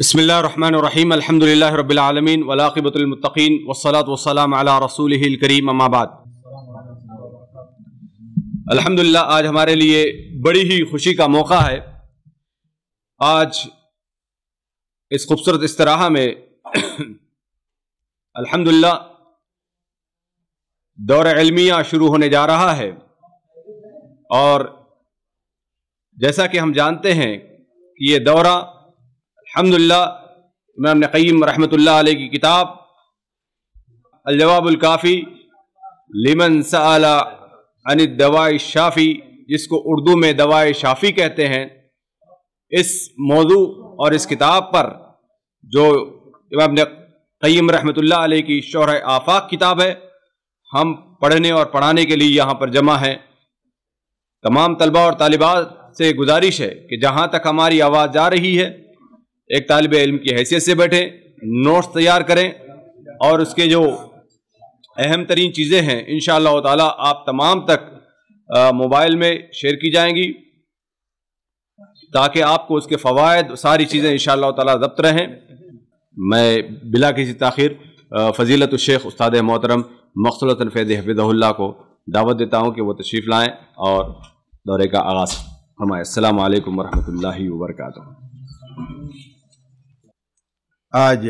बसमीम अलहमदिल्ला रबालमीन वलाक़बतमतिन वसलात वसलाम अला रसूल करीम अम्माबाद अलहमदिल्ला आज हमारे लिए बड़ी ही खुशी का मौका है आज इस खूबसूरत इसतराह में अलहमदिल्ला दौर इलमिया शुरू होने जा रहा है और जैसा कि हम जानते हैं कि ये दौरा हमदुल्ला इमाम नकीम रहमतुल्लाह अलैह की किताब अलजवाबुल्काफ़ी लिमन सला अन दवाई शाफ़ी जिसको उर्दू में दवाए शाफ़ी कहते हैं इस मौजू और इस किताब पर जो इमाम क़ीम रहमतुल्लाह अलैह की शहर आफाक किताब है हम पढ़ने और पढ़ाने के लिए यहाँ पर जमा हैं तमाम तलबा और तालिबा से गुजारिश है कि जहाँ तक हमारी आवाज़ जा रही है एक तालब इम की हैसियत से बैठें नोट्स तैयार करें और उसके जो अहम तरीन चीज़ें हैं इन ताला आप तमाम तक मोबाइल में शेयर की जाएंगी ताकि आपको उसके फ़वाद सारी चीज़ें इन ताला जब्त रहें मैं बिला किसी तखिर फजीलत शेख उस्ताद मोहतरम मखसलतन फैज़ को दावत देता हूँ कि वह तशरीफ़ लाएँ और दौरे का आगाज़ हमारे अल्लाम वरहमल वर्क आज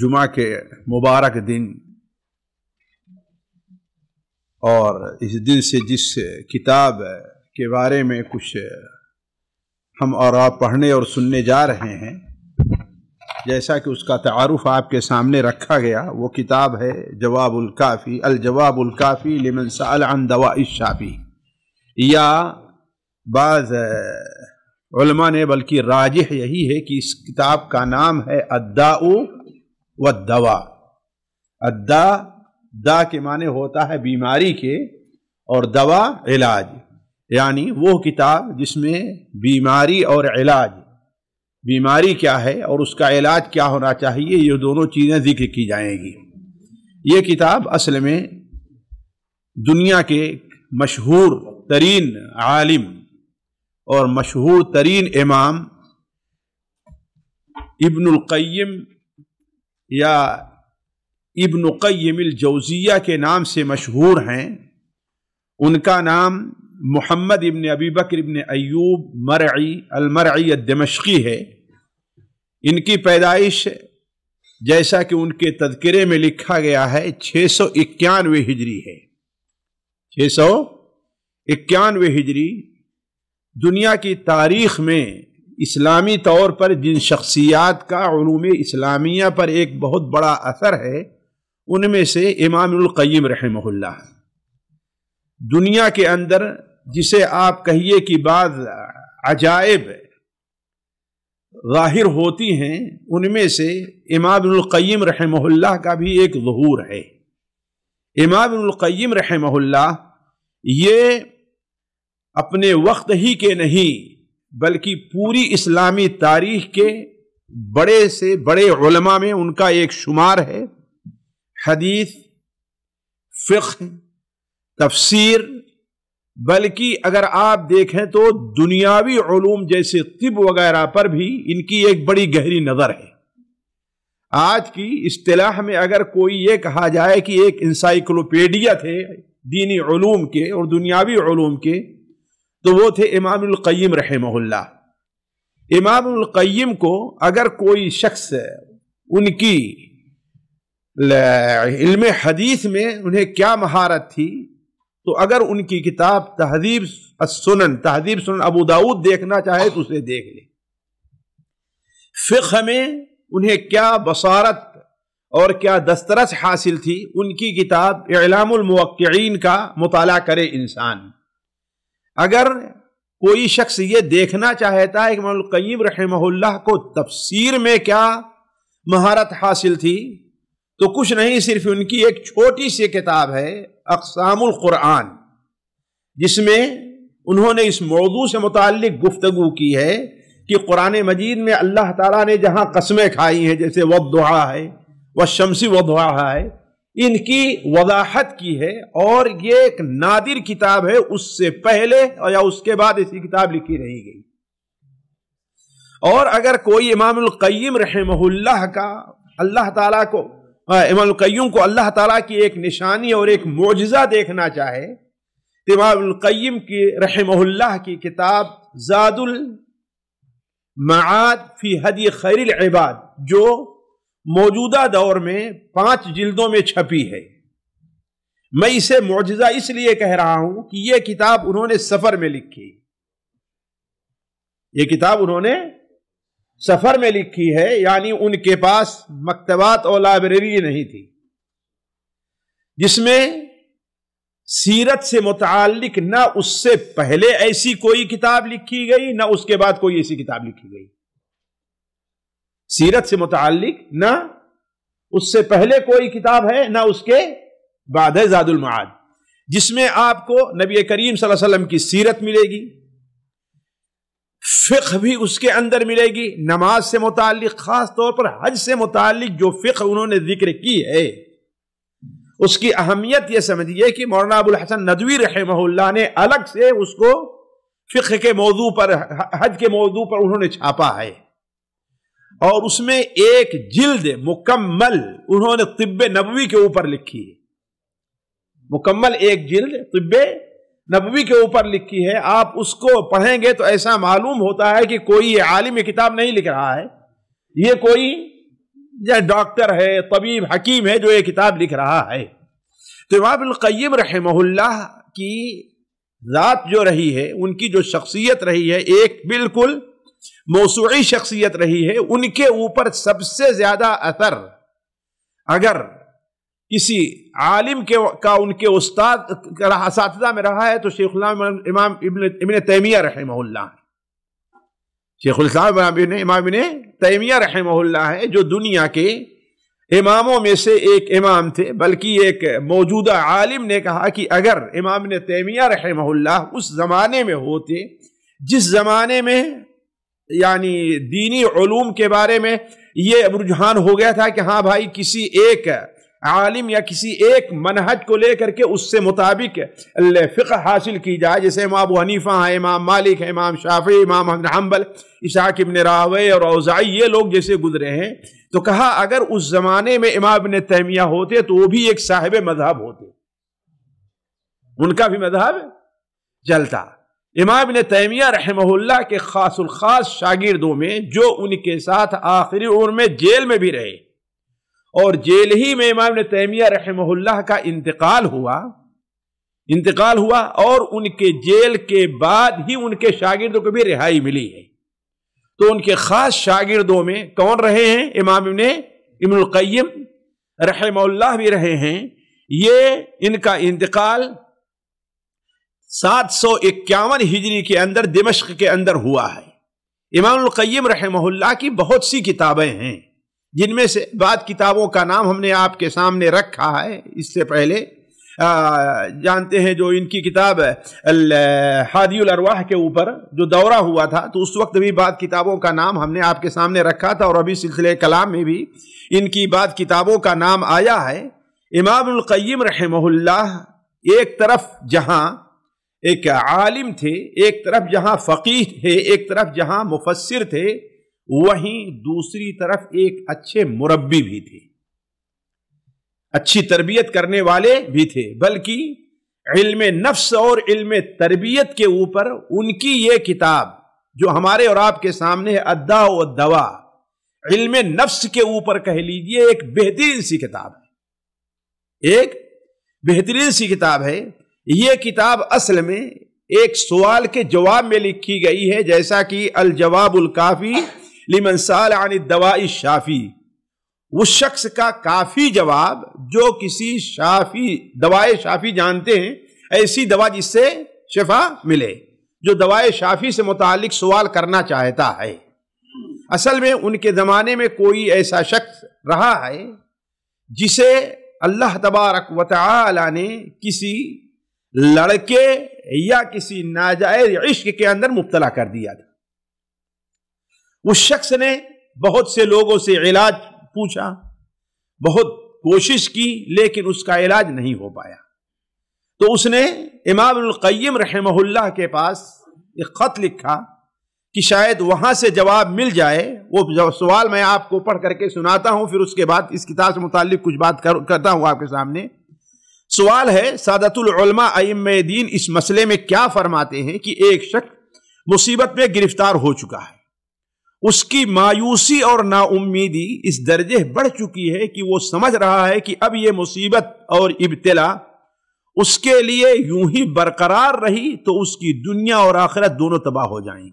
जुमा के मुबारक दिन और इस दिन से जिस किताब के बारे में कुछ हम और आप पढ़ने और सुनने जा रहे हैं जैसा कि उसका तारुफ आपके सामने रखा गया वो किताब है जवाबुल काफ़ी अलजवाबुल काफ़ी लिमन साल अन दवा शाफ़ी या बाज़ उलमा ने बल्कि राजह यही है कि इस किताब का नाम है अद्दाउ व दवा अद्दा दा के माने होता है बीमारी के और दवा इलाज यानी वो किताब जिसमें बीमारी और इलाज बीमारी क्या है और उसका इलाज क्या होना चाहिए ये दोनों चीज़ें जिक्र की जाएंगी ये किताब असल में दुनिया के मशहूर तरीन आलिम और मशहूर तरीन इमाम इब्नुल क़य्यम या इब्न क़य्यमिल जौज़िया के नाम से मशहूर हैं उनका नाम मोहम्मद इबन अबी बकर इबन अयूब मरई अलमरई दमशकी है इनकी पैदाइश जैसा कि उनके तदकरे में लिखा गया है छः सौ इक्यानवे हिजरी है छः सौ इक्यानवे हिजरी दुनिया की तारीख में इस्लामी तौर पर जिन शख्सियात का इस्लामिया पर एक बहुत बड़ा असर है उनमें से इमामकैम रहमल्ला दुनिया के अंदर जिसे आप कहिए कि बाद अजायब ज़ाहिर होती हैं उनमें से इमामकैम रहमल्ला का भी एक जहूर है इमामकैम रहमल्ला ये अपने वक्त ही के नहीं बल्कि पूरी इस्लामी तारीख के बड़े से बड़े उलमा में उनका एक शुमार है हदीस फ़िक तफसीर बल्कि अगर आप देखें तो दुनियावी ूम जैसे तिब वगैरह पर भी इनकी एक बड़ी गहरी नज़र है आज की अतलाह में अगर कोई ये कहा जाए कि एक इंसाइक्लोपीडिया थे दीनी ूम के और दुनियावी ूम के तो वो थे इमाम इमामकैम रहमल्ला इमामकैम को अगर कोई शख्स उनकी इल्म हदीस में उन्हें क्या महारत थी तो अगर उनकी किताब तहजीब सुनन तहजीब सुनन अबू दाऊद देखना चाहे तो उसे देख ले फ़िक में उन्हें क्या बसारत और क्या दस्तरस हासिल थी उनकी किताब इलामुलमक्कीन का मताल करे इंसान अगर कोई शख्स ये देखना चाहता है कि कईम रहमल्ला को तफसीर में क्या महारत हासिल थी तो कुछ नहीं सिर्फ उनकी एक छोटी सी किताब है अकसामुल कुरान जिसमें उन्होंने इस मौजू से मुतक गुफ्तगु की है कि कुरान मजीद में अल्लाह ताला ने जहाँ कस्में खाई हैं जैसे वबा है व शमसी वबा है इनकी वजाहत की है और ये एक नादिर किताब है उससे पहले और या उसके बाद ऐसी किताब लिखी रही गई और अगर कोई इमाम क़य्यम रहमहुल्लाह का अल्लाह ताला को हाँ, इमाम क़य्यम को अल्लाह ताला की एक निशानी और एक मुजज़ा देखना चाहे तो इमाम की रहमहुल्लाह की किताब जादुल माद फी हदी खैर इबाद जो मौजूदा दौर में पांच जिल्दों में छपी है मैं इसे मुआजा इसलिए कह रहा हूं कि यह किताब उन्होंने सफर में लिखी ये किताब उन्होंने सफर में लिखी है यानी उनके पास मकतबात और लाइब्रेरी नहीं थी जिसमें सीरत से मुतल ना उससे पहले ऐसी कोई किताब लिखी गई ना उसके बाद कोई ऐसी किताब लिखी गई सीरत से मुतल ना उससे पहले कोई किताब है ना उसके बाद है जादुलमाद जिसमें आपको नबी करीम वसल्लम की सीरत मिलेगी फ़िक भी उसके अंदर मिलेगी नमाज से मुतल ख़ास तौर पर हज से मुतल जो फ़िक उन्होंने जिक्र की है उसकी अहमियत यह समझिए कि मौलाना अबुल हसन नदवी रहमल्ला ने अलग से उसको फ़िक के मौजू पर हज के मौजू पर उन्होंने छापा है और उसमें एक जिल्द मुकम्मल उन्होंने तिब्ब नबवी के ऊपर लिखी है मुकम्मल एक जिल्द तिब्ब नबवी के ऊपर लिखी है आप उसको पढ़ेंगे तो ऐसा मालूम होता है कि कोई ये आलिम किताब नहीं लिख रहा है ये कोई डॉक्टर है तबीब हकीम है जो ये किताब लिख रहा है तो इमाम रहमहुल्ला की ज़ात जो रही है उनकी जो शख्सियत रही है एक बिल्कुल मौसू शख्सियत रही है उनके ऊपर सबसे ज़्यादा असर अगर किसी आलिम के का उनके उस्ताद का में रहा है तो शेख इमाम इबन तैमिया रहमल्ला शेख इमाम इबन तैमिया रहमल्ला है जो दुनिया के इमामों में से एक इमाम थे बल्कि एक मौजूदा आलिम ने कहा कि अगर इमाम ने तैमिया रहमल्ला उस ज़माने में होते जिस ज़माने में यानी दीनी ूम के बारे में ये रुझान हो गया था कि हाँ भाई किसी एक आलिम या किसी एक मनहज को लेकर के उससे मुताबिक फ़िक हासिल की जाए जैसे इमाम अबू हनीफ़ा हैं इमाम मालिक है इमाम शाफी इमाम हम्बल इशाक इबन रावे और अवज़ाई ये लोग जैसे गुजरे हैं तो कहा अगर उस ज़माने में इमाम इबन तहमिया होते तो वो भी एक साहिब मजहब होते उनका भी मजहब चलता इमाम ने तैमिया रहमहुल्ला के खास शागिर्दों में जो उनके साथ आखिरी उम्र में जेल में भी रहे और जेल ही में इमाम ने तैमिया रहमहुल्ला का इंतकाल हुआ इंतकाल हुआ और उनके जेल के बाद ही उनके शागिर्दों को भी रिहाई मिली है तो उनके खास शागिर्दों में कौन रहे हैं इमाम ने इमनकैम रहमल्ला भी रहे हैं ये इनका इंतकाल सात सौ इक्यावन हिजरी के अंदर दिमश्क के अंदर हुआ है इमामकैम रहमहुल्ला की बहुत सी किताबें हैं जिनमें से बाद किताबों का नाम हमने आपके सामने रखा है इससे पहले आ, जानते हैं जो इनकी किताब हादियुल अरवाह के ऊपर जो दौरा हुआ था तो उस वक्त भी बाद किताबों का नाम हमने आपके सामने रखा था और अभी सिलसिले कलाम में भी इनकी बाद किताबों का नाम आया है इमामकैम रहमहुल्ला एक तरफ जहाँ एक आलिम थे एक तरफ जहां फ़कीह थे एक तरफ जहां मुफसर थे वहीं दूसरी तरफ एक अच्छे मुरबी भी थे अच्छी तरबियत करने वाले भी थे बल्कि इल्म नफ्स और इल्म तरबियत के ऊपर उनकी ये किताब जो हमारे और आपके सामने है अद्दा दवा इल्म नफ्स के ऊपर कह लीजिए एक बेहतरीन सी किताब है एक बेहतरीन सी किताब है ये किताब असल में एक सवाल के जवाब में लिखी गई है जैसा कि अल उल काफ़ी यानी दवाई शाफ़ी उस शख्स का काफ़ी जवाब जो किसी शाफ़ी दवाए शाफ़ी जानते हैं ऐसी दवा जिससे शफा मिले जो दवाए शाफ़ी से मुतालिक सवाल करना चाहता है असल में उनके ज़माने में कोई ऐसा शख्स रहा है जिसे अल्लाह तबारक वाली ने किसी लड़के या किसी नाजायज इश्क के अंदर मुबतला कर दिया था उस शख्स ने बहुत से लोगों से इलाज पूछा बहुत कोशिश की लेकिन उसका इलाज नहीं हो पाया तो उसने इमाम रहमहुल्लाह के पास एक ख़त लिखा कि शायद वहां से जवाब मिल जाए वो सवाल मैं आपको पढ़ करके सुनाता हूँ फिर उसके बाद इस किताब से मुतल कुछ बात कर, करता हूँ आपके सामने सवाल है सादतुलमा अम दीन इस मसले में क्या फरमाते हैं कि एक शख्स मुसीबत में गिरफ्तार हो चुका है उसकी मायूसी और नाउमीदी इस दर्जे बढ़ चुकी है कि वह समझ रहा है कि अब यह मुसीबत और इब्तला उसके लिए यूं ही बरकरार रही तो उसकी दुनिया और आखिरत दोनों तबाह हो जाएंगी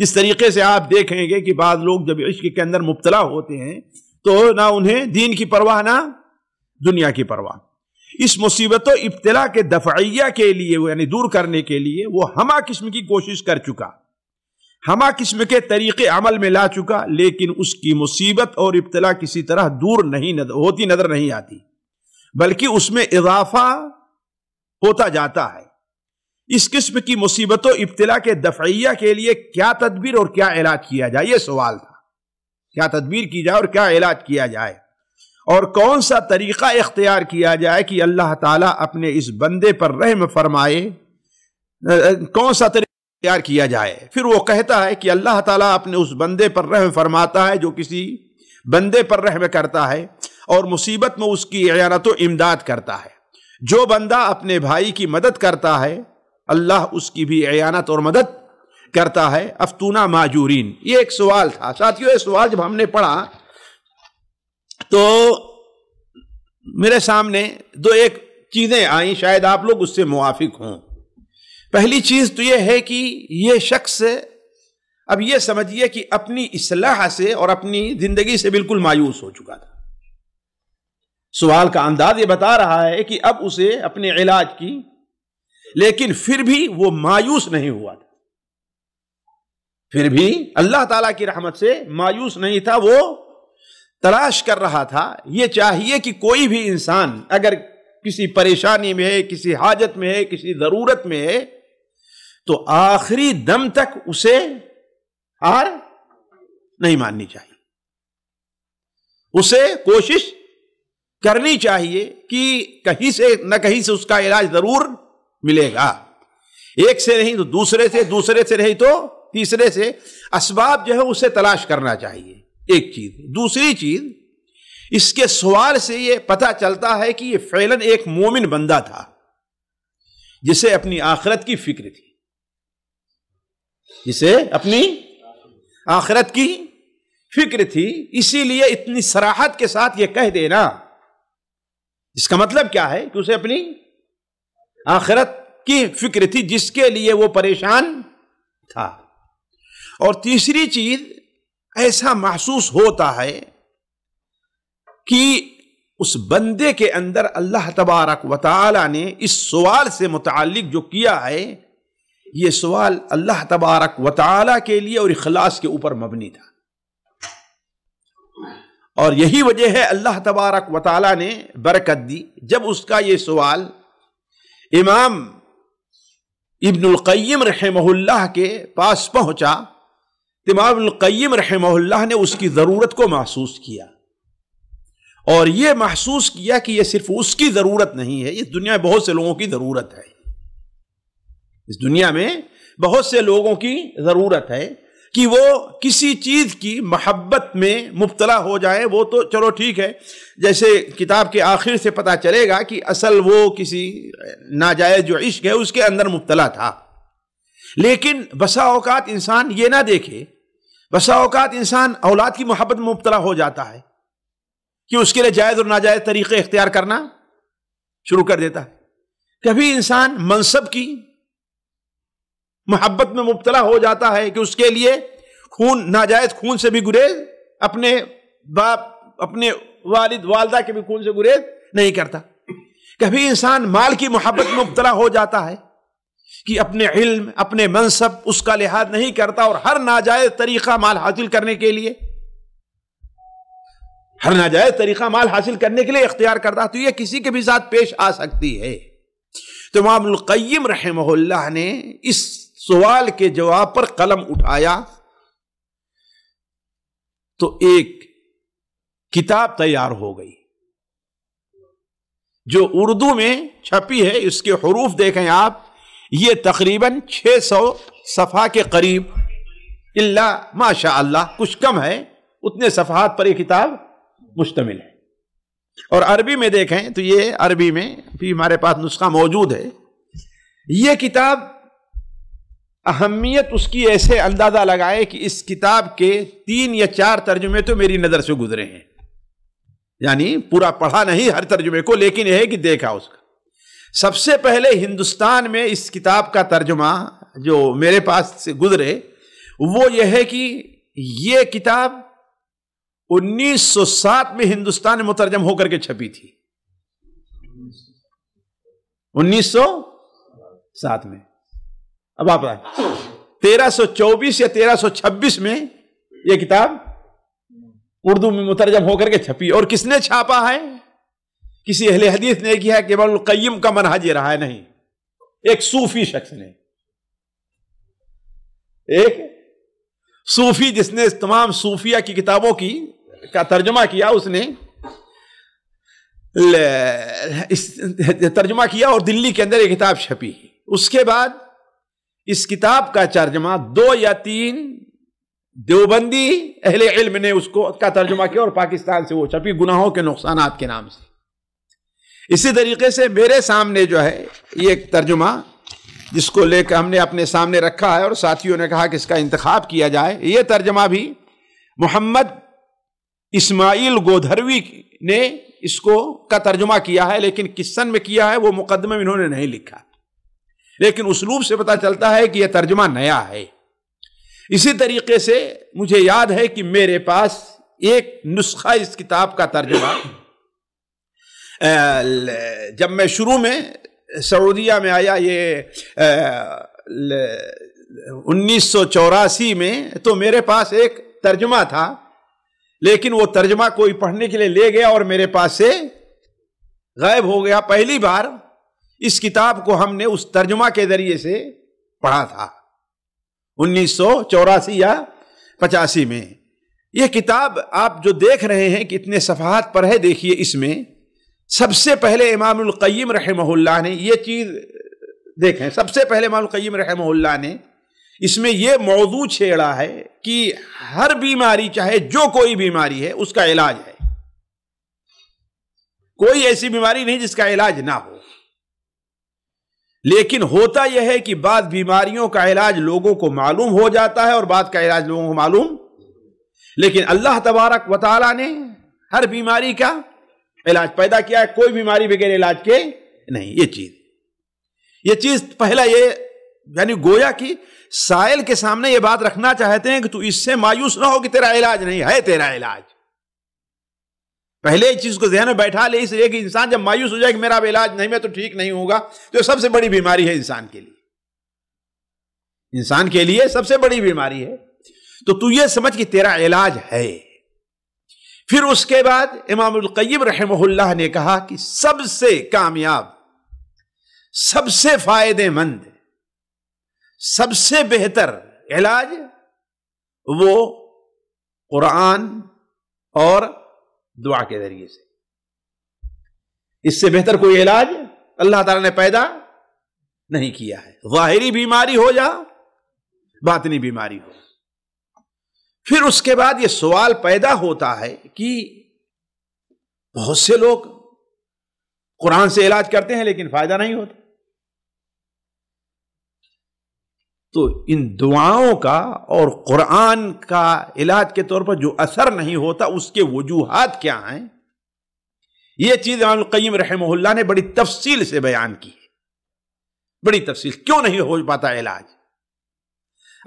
जिस तरीके से आप देखेंगे कि बाद लोग जब इश्क के अंदर मुबतला होते हैं तो ना उन्हें दीन की परवाह ना दुनिया की परवाह इस मुसीबत इब्तला के दफाइया के लिए यानी दूर करने के लिए वो हमा किस्म की कोशिश कर चुका हमा किस्म के तरीके अमल में ला चुका लेकिन उसकी मुसीबत और इब्तला किसी तरह दूर नहीं नद, होती नजर नहीं आती बल्कि उसमें इजाफा होता जाता है इस किस्म की मुसीबतों इब्तला के दफाइया के लिए क्या तदबीर और क्या इलाज किया जाए ये सवाल था क्या तदबीर की जाए और क्या इलाज किया जाए और कौन सा तरीक़ा इख्तियार किया जाए कि अल्लाह ताला अपने इस बंदे पर रहम फरमाए कौन सा तरीका इख्तियार किया जाए फिर वो कहता है कि अल्लाह ताला अपने उस बंदे पर रहम फरमाता है जो किसी बंदे पर रहम करता है और मुसीबत में उसकी अयानत इमदाद करता है जो बंदा अपने भाई की मदद करता है अल्लाह उसकी भी अयानत और मदद करता है अफतूना माजूरीन ये एक सवाल था साथियों सवाल जब हमने पढ़ा तो मेरे सामने दो एक चीज़ें आई शायद आप लोग उससे मुआफिक हों पहली चीज़ तो यह है कि यह शख्स अब यह समझिए कि अपनी इसलाह से और अपनी ज़िंदगी से बिल्कुल मायूस हो चुका था सवाल का अंदाज यह बता रहा है कि अब उसे अपने इलाज की लेकिन फिर भी वो मायूस नहीं हुआ था फिर भी अल्लाह ताला की रहमत से मायूस नहीं था वो तलाश कर रहा था ये चाहिए कि कोई भी इंसान अगर किसी परेशानी में है किसी हाजत में है किसी ज़रूरत में है तो आखिरी दम तक उसे हार नहीं माननी चाहिए उसे कोशिश करनी चाहिए कि कहीं से न कहीं से उसका इलाज ज़रूर मिलेगा एक से नहीं तो दूसरे से दूसरे से नहीं तो तीसरे से असबाब जो है उसे तलाश करना चाहिए एक चीज दूसरी चीज इसके सवाल से यह पता चलता है कि यह फैलन एक मोमिन बंदा था जिसे अपनी आखरत की फिक्र थी जिसे अपनी आखरत की फिक्र थी इसीलिए इतनी सराहत के साथ यह कह देना इसका मतलब क्या है कि उसे अपनी आखरत की फिक्र थी जिसके लिए वो परेशान था और तीसरी चीज ऐसा महसूस होता है कि उस बंदे के अंदर अल्लाह तबारक वाली ने इस सवाल से मुतालिक जो किया है ये सवाल अल्लाह तबारक वाली के लिए और अखलास के ऊपर मबनी था और यही वजह है अल्लाह तबारक वाली ने बरकत दी जब उसका ये सवाल इमाम इब्नुल्कैम रहमहुल्लाह के पास पहुंचा तो इमाम रहमल्ला ने उसकी ज़रूरत को महसूस किया और यह महसूस किया कि यह सिर्फ उसकी ज़रूरत नहीं है इस दुनिया में बहुत से लोगों की ज़रूरत है इस दुनिया में बहुत से लोगों की ज़रूरत है कि वो किसी चीज़ की महब्बत में मुबतला हो जाए वो तो चलो ठीक है जैसे किताब के आखिर से पता चलेगा कि असल वो किसी नाजायज जो इश्क है उसके अंदर मुबतला था लेकिन बसा अवकात इंसान ये ना देखे बसा अवकात इंसान औलाद की मोहब्बत में मुबतला हो जाता है कि उसके लिए जायज़ और नाजायज़ तरीक़े इख्तियार करना शुरू कर देता है कभी इंसान मनसब की मोहब्बत में मुबतला हो जाता है कि उसके लिए खून नाजायज़ खून से भी गुरेज अपने बाप अपने वालिद वालदा के भी खून से गुरेज नहीं करता कभी इंसान माल की मोहब्बत में मुबतला हो जाता है कि अपने इल्म अपने मनसब उसका लिहाज नहीं करता और हर नाजायज तरीका माल हासिल करने के लिए हर नाजायज तरीका माल हासिल करने के लिए इख्तियार करता तो यह किसी के भी साथ पेश आ सकती है तो मामकैम रहमल्ला ने इस सवाल के जवाब पर कलम उठाया तो एक किताब तैयार हो गई जो उर्दू में छपी है उसके हरूफ देखें आप ये तकरीबन 600 सफ़ा के करीब इल्ला माशा अल्लाह कुछ कम है उतने सफ़ात पर यह किताब मुश्तमिल है और अरबी में देखें तो ये अरबी में भी हमारे पास नुस्खा मौजूद है ये किताब अहमियत उसकी ऐसे अंदाज़ा लगाए कि इस किताब के तीन या चार तर्जुमे तो मेरी नज़र से गुजरे हैं यानी पूरा पढ़ा नहीं हर तर्जुमे को लेकिन यह है कि देखा उसका सबसे पहले हिंदुस्तान में इस किताब का तर्जुमा जो मेरे पास से गुजरे वो यह है कि ये किताब 1907 में हिंदुस्तान में मुतरजम होकर के छपी थी 1907 में अब आप तेरह सो चौबीस या तेरह छब्बीस में यह किताब उर्दू में मुतरजम होकर के छपी और किसने छापा है किसी अहले हदीस ने किया कि कैम का मनहज रहा है नहीं एक सूफी शख्स ने एक सूफी जिसने तमाम सूफिया की किताबों की का तर्जमा किया उसने तर्जमा किया और दिल्ली के अंदर एक किताब छपी उसके बाद इस किताब का तर्जमा दो या तीन देवबंदी अहले इल्म ने उसको का तर्जमा किया और पाकिस्तान से वो छपी गुनाहों के नुकसान के नाम से इसी तरीके से मेरे सामने जो है ये एक तर्जुमा जिसको लेकर हमने अपने सामने रखा है और साथियों ने कहा कि इसका इंतखब किया जाए ये तर्जमा भी मोहम्मद इस्माइल गोधरवी ने इसको का तर्जुमा किया है लेकिन किस्सन में किया है वो मुकदमे में इन्होंने नहीं लिखा लेकिन उसलूब से पता चलता है कि यह तर्जुमा नया है इसी तरीके से मुझे याद है कि मेरे पास एक नुस्खा इस किताब का तर्जुमा जब मैं शुरू में सऊदिया में आया ये उन्नीस में तो मेरे पास एक तर्जमा था लेकिन वो तर्जमा कोई पढ़ने के लिए ले गया और मेरे पास से गायब हो गया पहली बार इस किताब को हमने उस तर्जमा के जरिए से पढ़ा था उन्नीस या पचासी में यह किताब आप जो देख रहे हैं कितने सफाहत पर है देखिए इसमें सबसे पहले इमामकैम रहमल्ला ने यह चीज़ देखें सबसे पहले इमामकैम रहमल्ला ने इसमें यह मौजू छेड़ा है कि हर बीमारी चाहे जो कोई बीमारी है उसका इलाज है कोई ऐसी बीमारी नहीं जिसका इलाज ना हो लेकिन होता यह है कि बाद बीमारियों का इलाज लोगों को मालूम हो जाता है और बाद का इलाज लोगों को मालूम लेकिन अल्लाह तबारक वाली ने हर बीमारी का इलाज पैदा किया है कोई बीमारी बगैर इलाज के नहीं ये चीज ये चीज पहला ये यानी गोया की साइल के सामने ये बात रखना चाहते हैं कि तू इससे मायूस ना हो कि तेरा इलाज नहीं है तेरा इलाज पहले इस चीज को ध्यान में बैठा ले इसलिए कि इंसान जब मायूस हो जाए कि मेरा अब इलाज नहीं मैं तो ठीक नहीं होगा तो सबसे बड़ी बीमारी है इंसान के लिए इंसान के लिए सबसे बड़ी बीमारी है तो तू ये समझ कि तेरा इलाज है फिर उसके बाद इमामकैम रहमल्ला ने कहा कि सबसे कामयाब सबसे फायदेमंद सबसे बेहतर इलाज वो कुरान और दुआ के जरिए से इससे बेहतर कोई इलाज अल्लाह ताला ने पैदा नहीं किया है जाहिरी बीमारी हो या बातनी बीमारी हो फिर उसके बाद ये सवाल पैदा होता है कि बहुत से लोग कुरान से इलाज करते हैं लेकिन फायदा नहीं होता तो इन दुआओं का और कुरान का इलाज के तौर पर जो असर नहीं होता उसके वजूहत क्या हैं यह चीज इमाम रहमहुल्ला ने बड़ी तफसील से बयान की है बड़ी तफसील क्यों नहीं हो पाता इलाज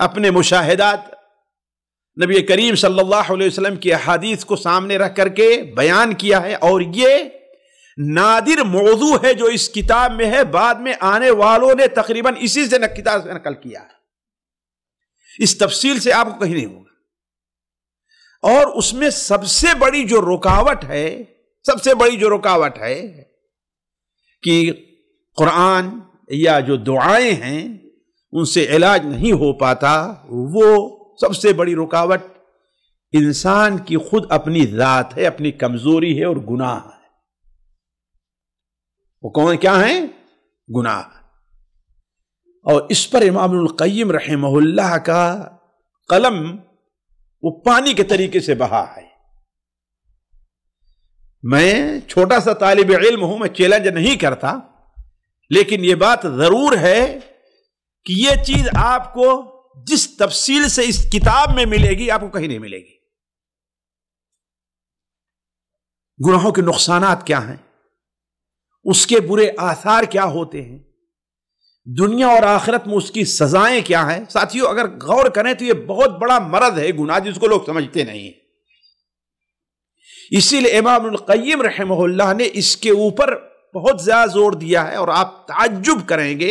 अपने मुशाहिदात नबी करीम सल्लल्लाहु अलैहि वसल्लम की अहादीस को सामने रख करके बयान किया है और ये नादिर मौजू है जो इस किताब में है बाद में आने वालों ने तकरीबन इसी से किताब से नकल किया है इस तफसील से आपको कहीं नहीं होगा और उसमें सबसे बड़ी जो रुकावट है सबसे बड़ी जो रुकावट है कि कुरान या जो दुआएं हैं उनसे इलाज नहीं हो पाता वो सबसे बड़ी रुकावट इंसान की खुद अपनी जात है अपनी कमजोरी है और गुनाह है वो कौन क्या है गुनाह और इस पर इमाम कईम रहमल्ला का कलम वो पानी के तरीके से बहा है मैं छोटा सा तालिब इल्म हूं मैं चैलेंज नहीं करता लेकिन ये बात जरूर है कि ये चीज आपको जिस तफसील से इस किताब में मिलेगी आपको कहीं नहीं मिलेगी गुनाहों के नुकसान क्या हैं उसके बुरे आसार क्या होते हैं दुनिया और आखिरत में उसकी सजाएं क्या हैं साथियों अगर गौर करें तो यह बहुत बड़ा मरद है गुनाह जिसको लोग समझते नहीं है इसीलिए इमामकैम रहमल्ला ने इसके ऊपर बहुत ज़्यादा जोर दिया है और आप ताज्जुब करेंगे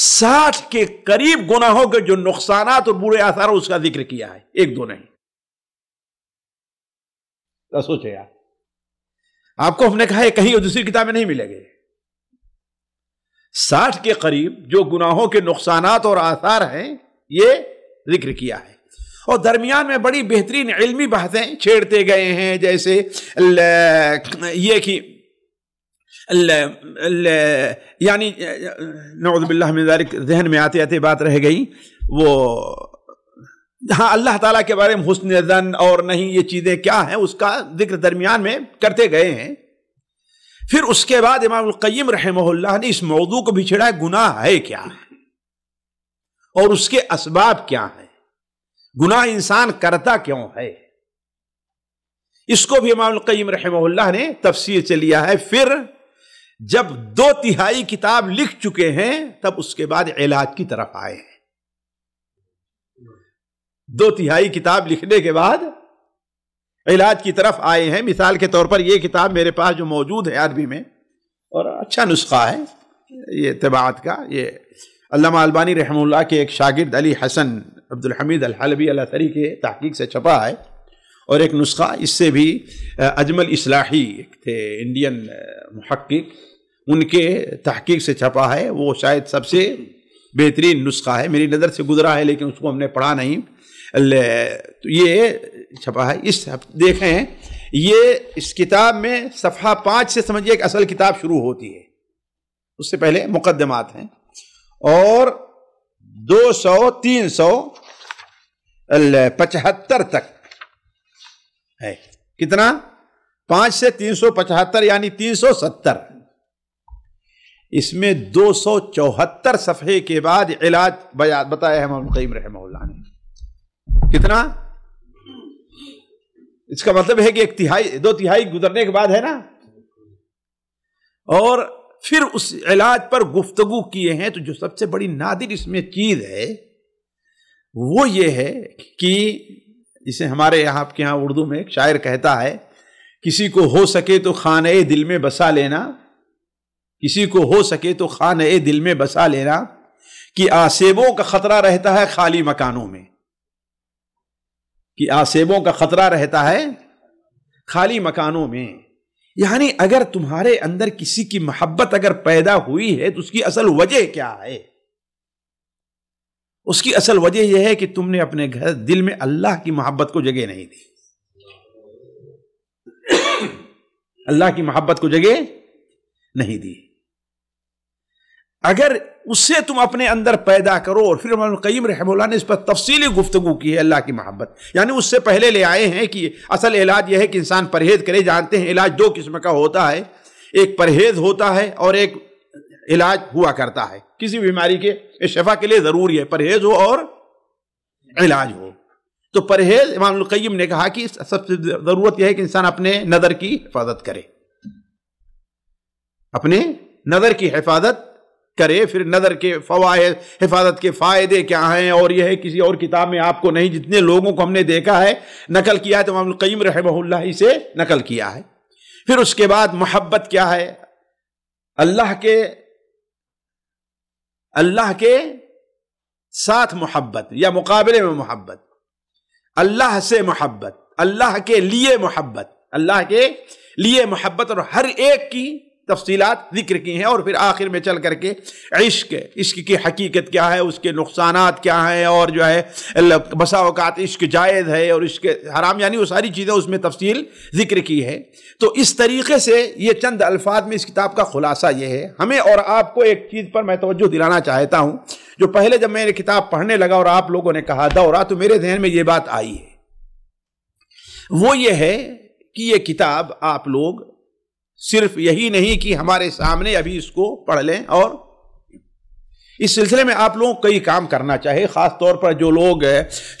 साठ के करीब गुनाहों के जो नुकसान और बुरे आसार उसका जिक्र किया है एक दो नहीं तो सोचे यार आपको हमने कहा है कहीं दूसरी किताब में नहीं मिलेंगे साठ के करीब जो गुनाहों के नुकसान और आसार हैं ये जिक्र किया है और दरमियान में बड़ी बेहतरीन इलमी बातें छेड़ते गए हैं जैसे ये कि ال ال यानी नौजबिल्ला में दारिक जहन में आते आते बात रह गई वो हाँ अल्लाह ताला के बारे में हुसन जन और नहीं ये चीज़ें क्या हैं उसका जिक्र दरमियान में करते गए हैं फिर उसके बाद इमामकैम रहमल्ला ने इस मौजू को भी छिड़ा है गुनाह है क्या है और उसके इसबाब क्या हैं गुनाह इंसान करता क्यों है इसको भी इमामकैम रहमल्ला ने तफसीर से लिया है फिर जब दो तिहाई किताब लिख चुके हैं तब उसके बाद इलाज की तरफ आए हैं दो तिहाई किताब लिखने के बाद इलाज की तरफ आए हैं मिसाल के तौर पर यह किताब मेरे पास जो मौजूद है अरबी में और अच्छा नुस्खा है ये तबात का ये अल्लामा अलबानी रहमुल्ला के एक शागिर्द अली हसन अब्दुल हमीद अल हलबी तरी के तहकीक से छपा है और एक नुस्खा इससे भी अजमल इसलाही थे इंडियन महक्क उनके तहकीक से छपा है वो शायद सबसे बेहतरीन नुस्खा है मेरी नज़र से गुजरा है लेकिन उसको हमने पढ़ा नहीं तो ये छपा है इस देखें ये इस किताब में सफ़ा पाँच से समझिए कि असल किताब शुरू होती है उससे पहले मुकदमात हैं और 200 सौ पचहत्तर तक है कितना पाँच से तीन सौ पचहत्तर यानी तीन सौ सत्तर इसमें दो सौ चौहत्तर सफ़े के बाद इलाज बताया है ममकईम रहम ने कितना इसका मतलब है कि एक तिहाई दो तिहाई गुजरने के बाद है ना और फिर उस इलाज पर गुफ्तगु किए हैं तो जो सबसे बड़ी नादिर इसमें चीज़ है वो ये है कि जिसे हमारे यहाँ आपके यहाँ उर्दू में एक शायर कहता है किसी को हो सके तो खाने दिल में बसा लेना किसी को हो सके तो खान ए दिल में बसा लेना कि आसेबों का खतरा रहता है खाली मकानों में कि आसेबों का खतरा रहता है खाली मकानों में यानी अगर तुम्हारे अंदर किसी की मोहब्बत अगर पैदा हुई है तो उसकी असल वजह क्या है उसकी असल वजह यह है कि तुमने अपने घर दिल में अल्लाह की मोहब्बत को जगह नहीं दी अल्लाह की मोहब्बत को जगह नहीं दी अगर उससे तुम अपने अंदर पैदा करो और फिर कईम रहमल्ला ने इस पर तफसी गुफ्तु की है अल्लाह की मोहब्बत यानी उससे पहले ले आए हैं कि असल इलाज यह है कि इंसान परहेज करे जानते हैं इलाज दो किस्म का होता है एक परहेज होता है और एक इलाज हुआ करता है किसी बीमारी के शफा के लिए ज़रूरी है परहेज हो और इलाज हो तो परहेज इमाम ने कहा कि सबसे ज़रूरत यह है कि इंसान अपने नज़र की हिफाजत करे अपने नज़र की हिफाजत करे फिर नज़र के फ़वाद हिफाजत के फ़ायदे क्या हैं और यह है किसी और किताब में आपको नहीं जितने लोगों को हमने देखा है नकल किया है तो कईम रहमल्ला से नकल किया है फिर उसके बाद मोहब्बत क्या है अल्लाह के अल्लाह के साथ मोहब्बत या मुकाबले में मोहब्बत अल्लाह से मोहब्बत अल्लाह के लिए मोहब्बत अल्लाह के लिए मोहब्बत और हर एक की तफसीलात जिक्र की हैं और फिर आखिर में चल करके इश्क इश्क की हकीकत क्या है उसके नुकसान क्या हैं और जो है बसा इश्क जायज़ है और इश्क हराम यानी वो सारी चीज़ें उसमें तफसील जिक्र की है तो इस तरीके से ये चंद अल्फाज में इस किताब का खुलासा यह है हमें और आपको एक चीज़ पर मैं तोज्जो दिलाना चाहता हूँ जो पहले जब मैंने किताब पढ़ने लगा और आप लोगों ने कहा दौरा तो मेरे जहन में ये बात आई है वो ये है कि ये किताब आप लोग सिर्फ यही नहीं कि हमारे सामने अभी इसको पढ़ लें और इस सिलसिले में आप लोगों को कई काम करना चाहिए ख़ास तौर पर जो लोग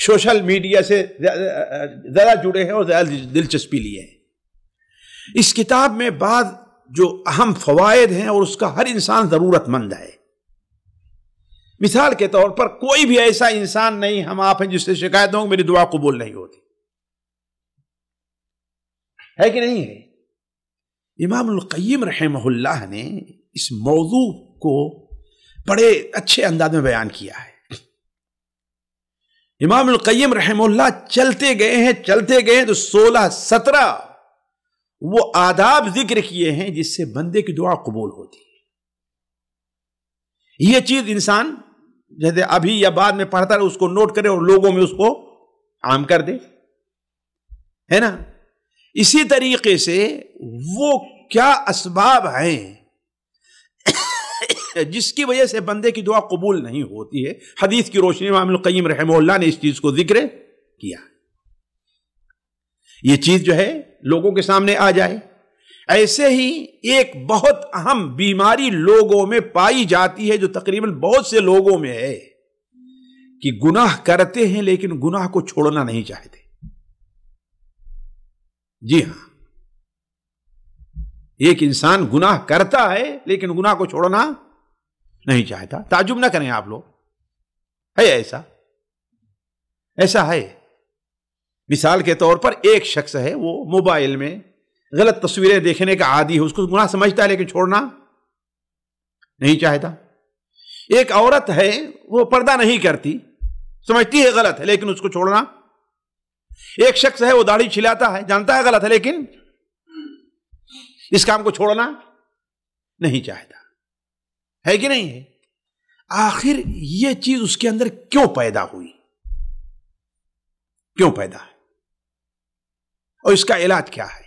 सोशल मीडिया से ज़्यादा जुड़े हैं और ज़्यादा दिलचस्पी लिए हैं इस किताब में बाद जो अहम फवायद हैं और उसका हर इंसान ज़रूरतमंद है मिसाल के तौर पर कोई भी ऐसा इंसान नहीं हम आप हैं जिससे शिकायत होंगे मेरी दुआ कबूल नहीं होती है कि नहीं है इमाम कईम रहमहुल्लाह ने इस मौजू को बड़े अच्छे अंदाज में बयान किया है इमाम कईम रहमहुल्लाह चलते गए हैं चलते गए हैं तो सोलह सत्रह वो आदाब जिक्र किए हैं जिससे बंदे की दुआ कबूल होती है यह चीज इंसान जैसे अभी या बाद में पढ़ता रहे उसको नोट करे और लोगों में उसको आम कर दे है ना इसी तरीके से वो क्या असबाब हैं जिसकी वजह से बंदे की दुआ कबूल नहीं होती है हदीस की रोशनी में कईम रहम ने इस चीज़ को जिक्र किया ये चीज़ जो है लोगों के सामने आ जाए ऐसे ही एक बहुत अहम बीमारी लोगों में पाई जाती है जो तकरीबन बहुत से लोगों में है कि गुनाह करते हैं लेकिन गुनाह को छोड़ना नहीं चाहते जी हां एक इंसान गुनाह करता है लेकिन गुनाह को छोड़ना नहीं चाहता ताजुब ना करें आप लोग है ऐसा ऐसा है मिसाल के तौर पर एक शख्स है वो मोबाइल में गलत तस्वीरें देखने का आदि है उसको गुनाह समझता है लेकिन छोड़ना नहीं चाहता एक औरत है वो पर्दा नहीं करती समझती है गलत है लेकिन उसको छोड़ना एक शख्स है वो दाढ़ी छिलाता है जानता है गलत है लेकिन इस काम को छोड़ना नहीं चाहता है कि नहीं है आखिर यह चीज उसके अंदर क्यों पैदा हुई क्यों पैदा है और इसका इलाज क्या है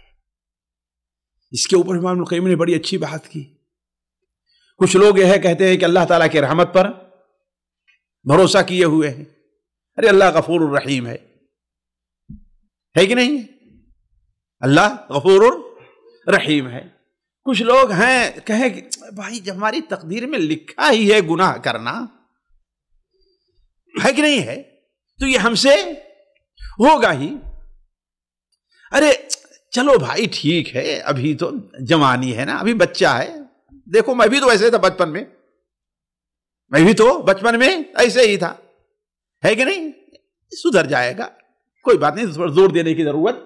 इसके ऊपर इमाम कईम ने बड़ी अच्छी बात की कुछ लोग यह कहते हैं कि अल्लाह ताला के रहमत पर भरोसा किए हुए हैं अरे अल्लाह का फूर रहीम है है कि नहीं अल्लाह गफूर रहीम है कुछ लोग हैं कहें भाई जब हमारी तकदीर में लिखा ही है गुनाह करना है कि नहीं है तो ये हमसे होगा ही अरे चलो भाई ठीक है अभी तो जवानी है ना अभी बच्चा है देखो मैं भी तो ऐसे था बचपन में मैं भी तो बचपन में ऐसे ही था है कि नहीं सुधर जाएगा कोई बात नहीं उस पर जोर देने की जरूरत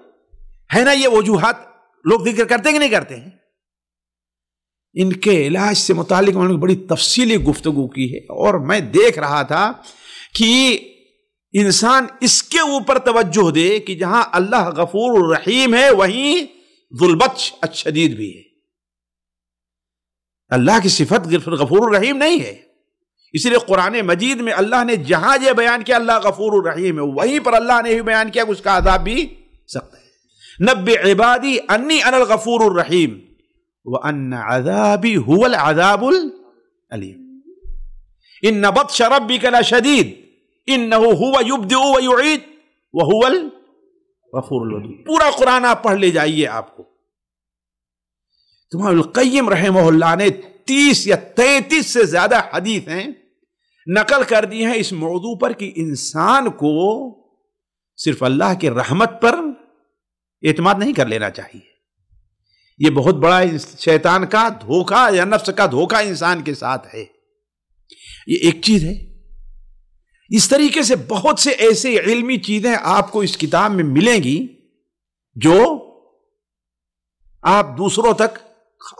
है ना ये वजूहत लोग जिक्र करते कि नहीं करते हैं इनके इलाज से मुतालिक उन्होंने बड़ी तफसीली गुफ्तगु की है और मैं देख रहा था कि इंसान इसके ऊपर तवज्जो दे कि जहां अल्लाह गफूर रहीम है वहीं जुलबच अच्छदीद भी है अल्लाह की सिफत गफूर रहीम नहीं है इसलिए कुरान मजीद में अल्लाह ने जहां यह बयान किया अल्लाह गफूर रहीम है वहीं पर अल्लाह ने भी बयान किया कि उसका आदाब भी सख्त है नब इबादी अन्नी अनल गफूर रहीम व अन्न आदाबी हुल आदाबुल अलीम इन नबत शरब भी कला शदीद इन नबद वहुअल गफूर पूरा कुरान आप पढ़ ले जाइए आपको तुम्हारा रहे ने तीस या तैतीस से ज्यादा हदीस हैं नकल कर दी हैं इस मौजू पर कि इंसान को सिर्फ अल्लाह के रहमत पर एतमाद नहीं कर लेना चाहिए यह बहुत बड़ा शैतान का धोखा या नफ्स का धोखा इंसान के साथ है ये एक चीज है इस तरीके से बहुत से ऐसे इल्मी चीजें आपको इस किताब में मिलेंगी जो आप दूसरों तक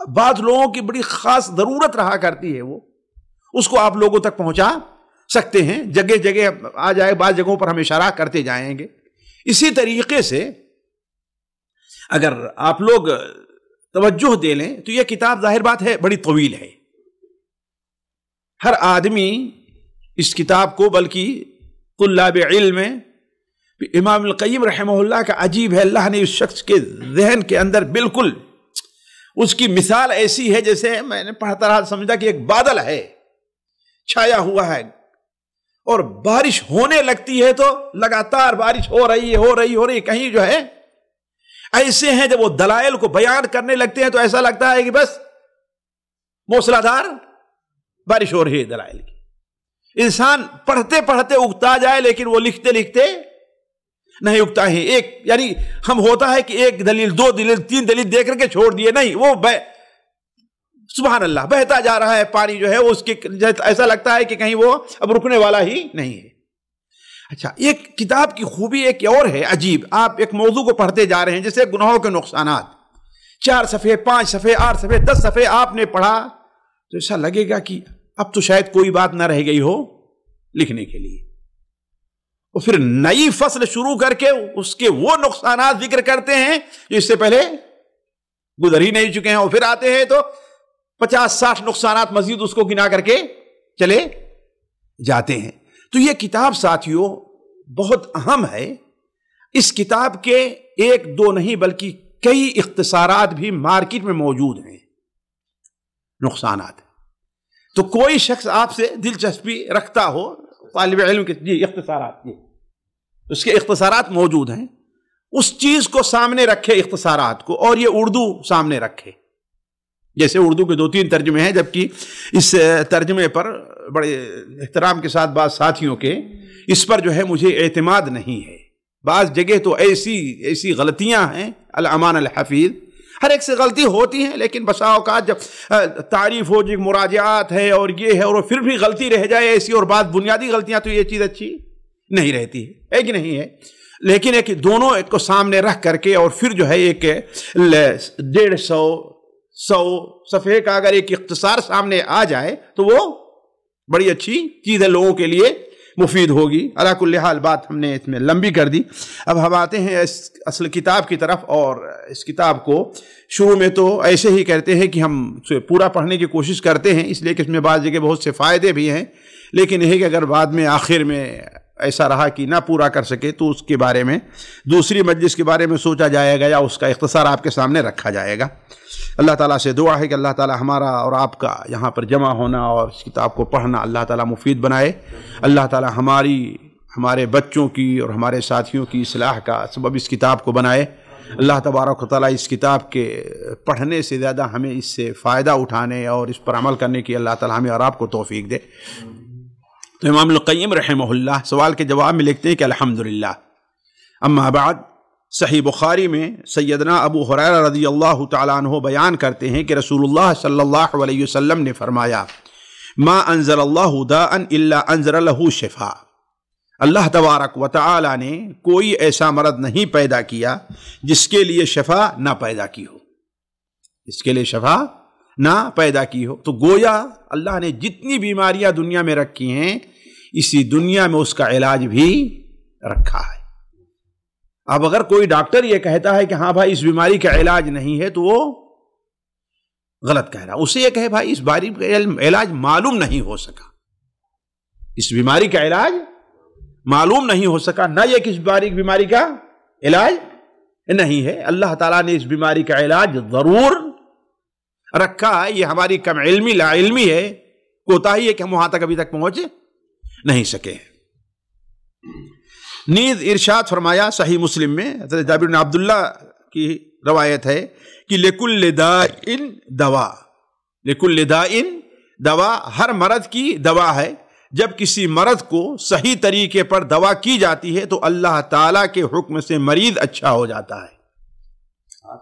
बाद लोगों की बड़ी खास ज़रूरत रहा करती है वो उसको आप लोगों तक पहुंचा सकते हैं जगह जगह आ जाए बाद जगहों पर हम इशारा करते जाएंगे इसी तरीके से अगर आप लोग तवज्जो दे लें तो यह किताब जाहिर बात है बड़ी तवील है हर आदमी इस किताब को बल्कि तुल्लाब इल्म इमाम कईम रहमल्ला का अजीब है अल्लाह ने उस शख्स के जहन के अंदर बिल्कुल उसकी मिसाल ऐसी है जैसे मैंने पढ़ता रहा समझा कि एक बादल है छाया हुआ है और बारिश होने लगती है तो लगातार बारिश हो रही है हो रही हो रही है कहीं जो है ऐसे हैं जब वो दलायल को बयान करने लगते हैं तो ऐसा लगता है कि बस मौसलाधार बारिश हो रही है दलायल की इंसान पढ़ते पढ़ते उगता जाए लेकिन वो लिखते लिखते नहीं उगता है एक यानी हम होता है कि एक दलील दो दलील तीन दलील देख करके छोड़ दिए नहीं वो बह सुबह अल्लाह बहता जा रहा है पानी जो है वो उसके ऐसा लगता है कि कहीं वो अब रुकने वाला ही नहीं है अच्छा एक किताब की खूबी एक और है अजीब आप एक मौजू को पढ़ते जा रहे हैं जैसे गुनाहों के नुकसान चार सफ़े पाँच सफ़े आठ सफ़े दस सफ़े आपने पढ़ा तो ऐसा लगेगा कि अब तो शायद कोई बात ना रह गई हो लिखने के लिए और तो फिर नई फसल शुरू करके उसके वो नुकसान जिक्र करते हैं जो इससे पहले गुजर ही नहीं चुके हैं और फिर आते हैं तो पचास साठ नुकसान मजीद उसको गिना करके चले जाते हैं तो यह किताब साथियों बहुत अहम है इस किताब के एक दो नहीं बल्कि कई इख्तसार भी मार्केट में मौजूद हैं नुकसान तो कोई शख्स आपसे दिलचस्पी रखता हो तालब इलम की जी इख्तसारात ये उसके तो इख्तसारात मौजूद हैं उस चीज़ को सामने रखे इख्तसारात को और ये उर्दू सामने रखे जैसे उर्दू के दो तीन तर्जमे हैं जबकि इस तर्जमे पर बड़े एहतराम के साथ बात साथियों के इस पर जो है मुझे एतमाद नहीं है बाज़ जगह तो ऐसी ऐसी गलतियाँ हैं अलमान हफीज़ हर एक से गलती होती है लेकिन बसा अवकात जब तारीफ हो जी मुराजात है और ये है और फिर भी गलती रह जाए ऐसी और बात बुनियादी गलतियाँ तो ये चीज़ अच्छी नहीं रहती है, एक कि नहीं है लेकिन एक दोनों एक को सामने रख करके और फिर जो है एक डेढ़ सौ सौ सफ़े का अगर एक इख्तसार सामने आ जाए तो वो बड़ी अच्छी चीज़ है लोगों के लिए मुफीद होगी अलाकुल्ल बात हमने इसमें लंबी कर दी अब हम आते हैं इस असल किताब की तरफ और इस किताब को शुरू में तो ऐसे ही कहते हैं कि हम पूरा पढ़ने की कोशिश करते हैं इसलिए कि इसमें बाद जगह बहुत से फ़ायदे भी हैं लेकिन यह कि अगर बाद में आखिर में ऐसा रहा कि ना पूरा कर सके तो उसके बारे में दूसरी मजलिस के बारे में सोचा जाएगा या उसका इख्तसार आपके सामने रखा जाएगा अल्लाह ताला से दुआ है कि अल्लाह ताला हमारा और आपका यहाँ पर जमा होना और इस किताब को पढ़ना अल्लाह ताला मुफीद बनाए अल्लाह ताला हमारी हमारे बच्चों की और हमारे साथियों की असलाह का सबब इस किताब को बनाए अल्लाह तबारक ताली इस किताब के पढ़ने से ज़्यादा हमें इससे फ़ायदा उठाने और इस पर अमल करने की अल्लाह ताला हमें और आपको तोफ़ी दे तो इमाम रहीम सवाल के जवाब में लिखते हैं कि अलहमदिल्ला अम्माबाद सही बुखारी में सैदना अबू हर रदी अल्लाह तु बयान करते हैं कि रसूलुल्लाह सल्लल्लाहु अलैहि वसल्लम ने फरमाया मा अनजर अल्लाह शिफा अल्लाह तबारक व ताली ने कोई ऐसा मरद नहीं पैदा किया जिसके लिए शफा ना पैदा की हो इसके लिए शफा ना पैदा की हो तो गोया अल्लाह ने जितनी बीमारियां दुनिया में रखी हैं इसी दुनिया में उसका इलाज भी रखा है अब अगर कोई डॉक्टर यह कहता है कि हाँ भाई इस बीमारी का इलाज नहीं है तो वो गलत कह रहा उसे यह कहे भाई इस बारी का इलाज मालूम नहीं हो सका इस बीमारी का इलाज मालूम नहीं हो सका ना यह किस बारी बीमारी का इलाज नहीं है अल्लाह ताला ने इस बीमारी का इलाज ज़रूर रखा है यह हमारी कम इलमी ला इलमी है कोताही है कि हम वहां तक अभी तक पहुंच नहीं सके नीद इरशाद फरमाया सही मुस्लिम में जाबिर अब्दुल्ला की रवायत है कि लेकुल इन दवा लेकुल इन दवा हर मर्द की दवा है जब किसी मर्द को सही तरीके पर दवा की जाती है तो अल्लाह ताला के हुक्म से मरीज अच्छा हो जाता है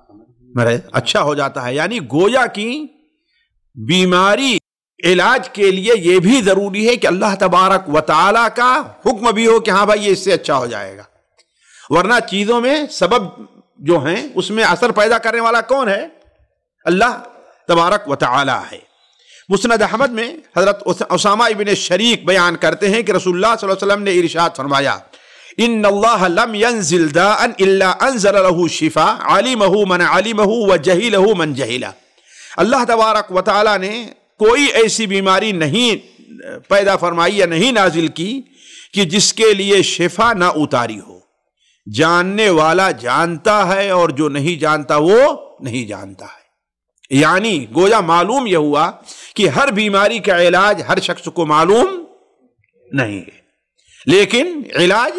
मरीज अच्छा हो जाता है यानी गोया की बीमारी इलाज के लिए यह भी ज़रूरी है कि अल्लाह तबारक व ताली का हुक्म भी हो कि हाँ भाई ये इससे अच्छा हो जाएगा वरना चीज़ों में सबब जो हैं उसमें असर पैदा करने वाला कौन है अल्लाह तबारक व है मुस्द अहमद में हज़रत उसामा इबिन शरीक बयान करते हैं कि रसोल्ला ने इरशाद फरमाया इन लम यनजिलदाहू शिफा आलिमहू मन आलिमहू व जहीलहू मन जहीला अल्लाह तबारक व ने कोई ऐसी बीमारी नहीं पैदा फरमाई या नहीं नाजिल की कि जिसके लिए शिफा ना उतारी हो जानने वाला जानता है और जो नहीं जानता वो नहीं जानता है यानी गोया मालूम यह हुआ कि हर बीमारी का इलाज हर शख्स को मालूम नहीं है लेकिन इलाज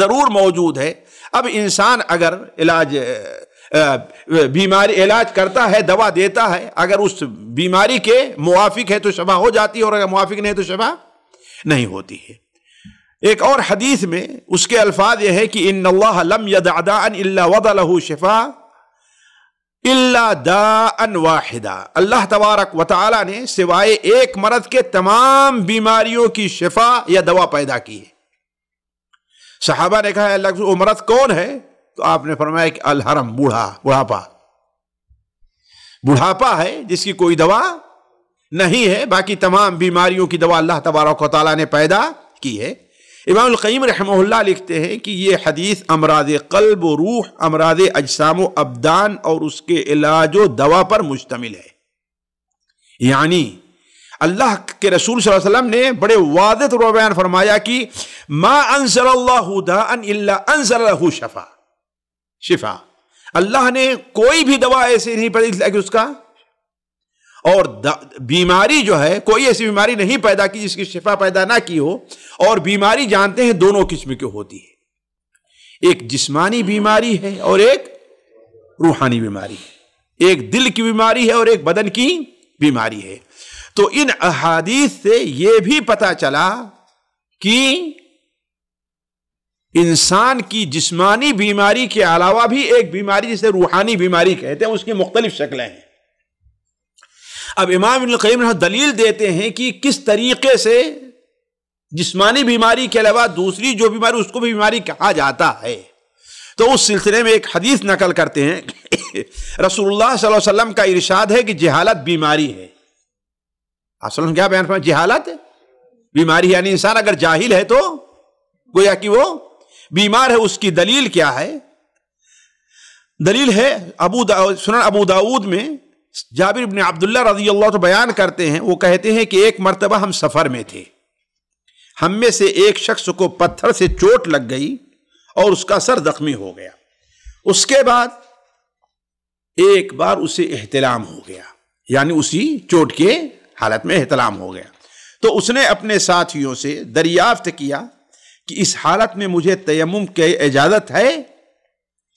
जरूर मौजूद है अब इंसान अगर इलाज बीमारी इलाज करता है दवा देता है अगर उस बीमारी के मुआफिक है तो शबा हो जाती है और अगर मुआफिक नहीं है तो शबा नहीं होती है एक और हदीस में उसके अल्फाज ये है कि इन लम यदादान शफा इल्ला अन वाहिदा अल्लाह तबारक वाली ने सिवाय एक मरद के तमाम बीमारियों की शिफा या दवा पैदा की है सहाबा ने कहा अल्लाह मरद कौन है तो आपने फरमाया कि अलहरम बूढ़ा बुढ़ापा बुढ़ापा है जिसकी कोई दवा नहीं है बाकी तमाम बीमारियों की दवा अल्लाह तबारक ताली ने पैदा की है इमाम रहमल्ला लिखते हैं कि यह हदीस अमराज कल्ब रूह अमराज अजसाम अबदान और उसके इलाज व दवा पर मुश्तमिल है यानी अल्लाह के रसूल वसल्लम ने बड़े वादत बयान फरमाया कि मा अनसल्ला शफ़ा शिफा अल्लाह ने कोई भी दवा ऐसी नहीं पड़ी लगी उसका और बीमारी जो है कोई ऐसी बीमारी नहीं पैदा की जिसकी शिफा पैदा ना की हो और बीमारी जानते हैं दोनों किस्म की होती है एक जिस्मानी बीमारी है और एक रूहानी बीमारी है एक दिल की बीमारी है और एक बदन की बीमारी है तो इन अहादीस से यह भी पता चला कि इंसान की जिस्मानी बीमारी के अलावा भी एक बीमारी जिसे रूहानी बीमारी कहते हैं उसकी मुख्तलिफ शक्लें हैं अब इमाम दलील देते हैं कि किस तरीके से जिस्मानी बीमारी के अलावा दूसरी जो बीमारी उसको भी बीमारी कहा जाता है तो उस सिलसिले में एक हदीस नकल करते हैं रसूलुल्लाह सल्लल्लाहु अलैहि वसल्लम का इरशाद है कि जहालत बीमारी है में क्या बयान जहालत बीमारी यानी इंसान अगर जाहिल है तो गोया कि वो बीमार है उसकी दलील क्या है दलील है अबू सुन अबू दाऊद में जाबिर इबन अब्दुल्ला रजी अल्लाह तो बयान करते हैं वो कहते हैं कि एक मरतबा हम सफ़र में थे हम में से एक शख्स को पत्थर से चोट लग गई और उसका सर जख्मी हो गया उसके बाद एक बार उसे एहतलाम हो गया यानी उसी चोट के हालत में एहतलाम हो गया तो उसने अपने साथियों से दरियाफ्त किया कि इस हालत में मुझे तयम के इजाजत है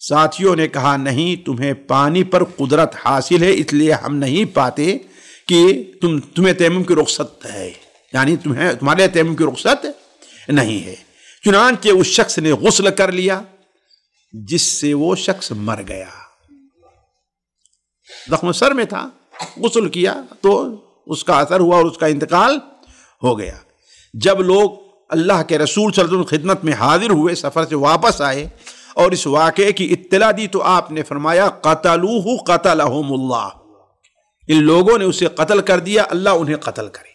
साथियों ने कहा नहीं तुम्हें पानी पर कुदरत हासिल है इसलिए हम नहीं पाते कि तुम तुम्हें तयम की रुख्सत है यानी तुम्हें तुम्हारे तयम की रुख्सत नहीं है चुनान के उस शख्स ने गसल कर लिया जिससे वो शख्स मर गया जख्म सर में था गसल किया तो उसका असर हुआ और उसका इंतकाल हो गया जब लोग अल्लाह के रसूल वसल्लम खिदमत में हाजिर हुए सफ़र से वापस आए और इस वाक़े की इत्तला दी तो आपने फरमाया कतलूह कतलहमुल्ला इन लोगों ने उसे कत्ल कर दिया अल्लाह उन्हें कत्ल करे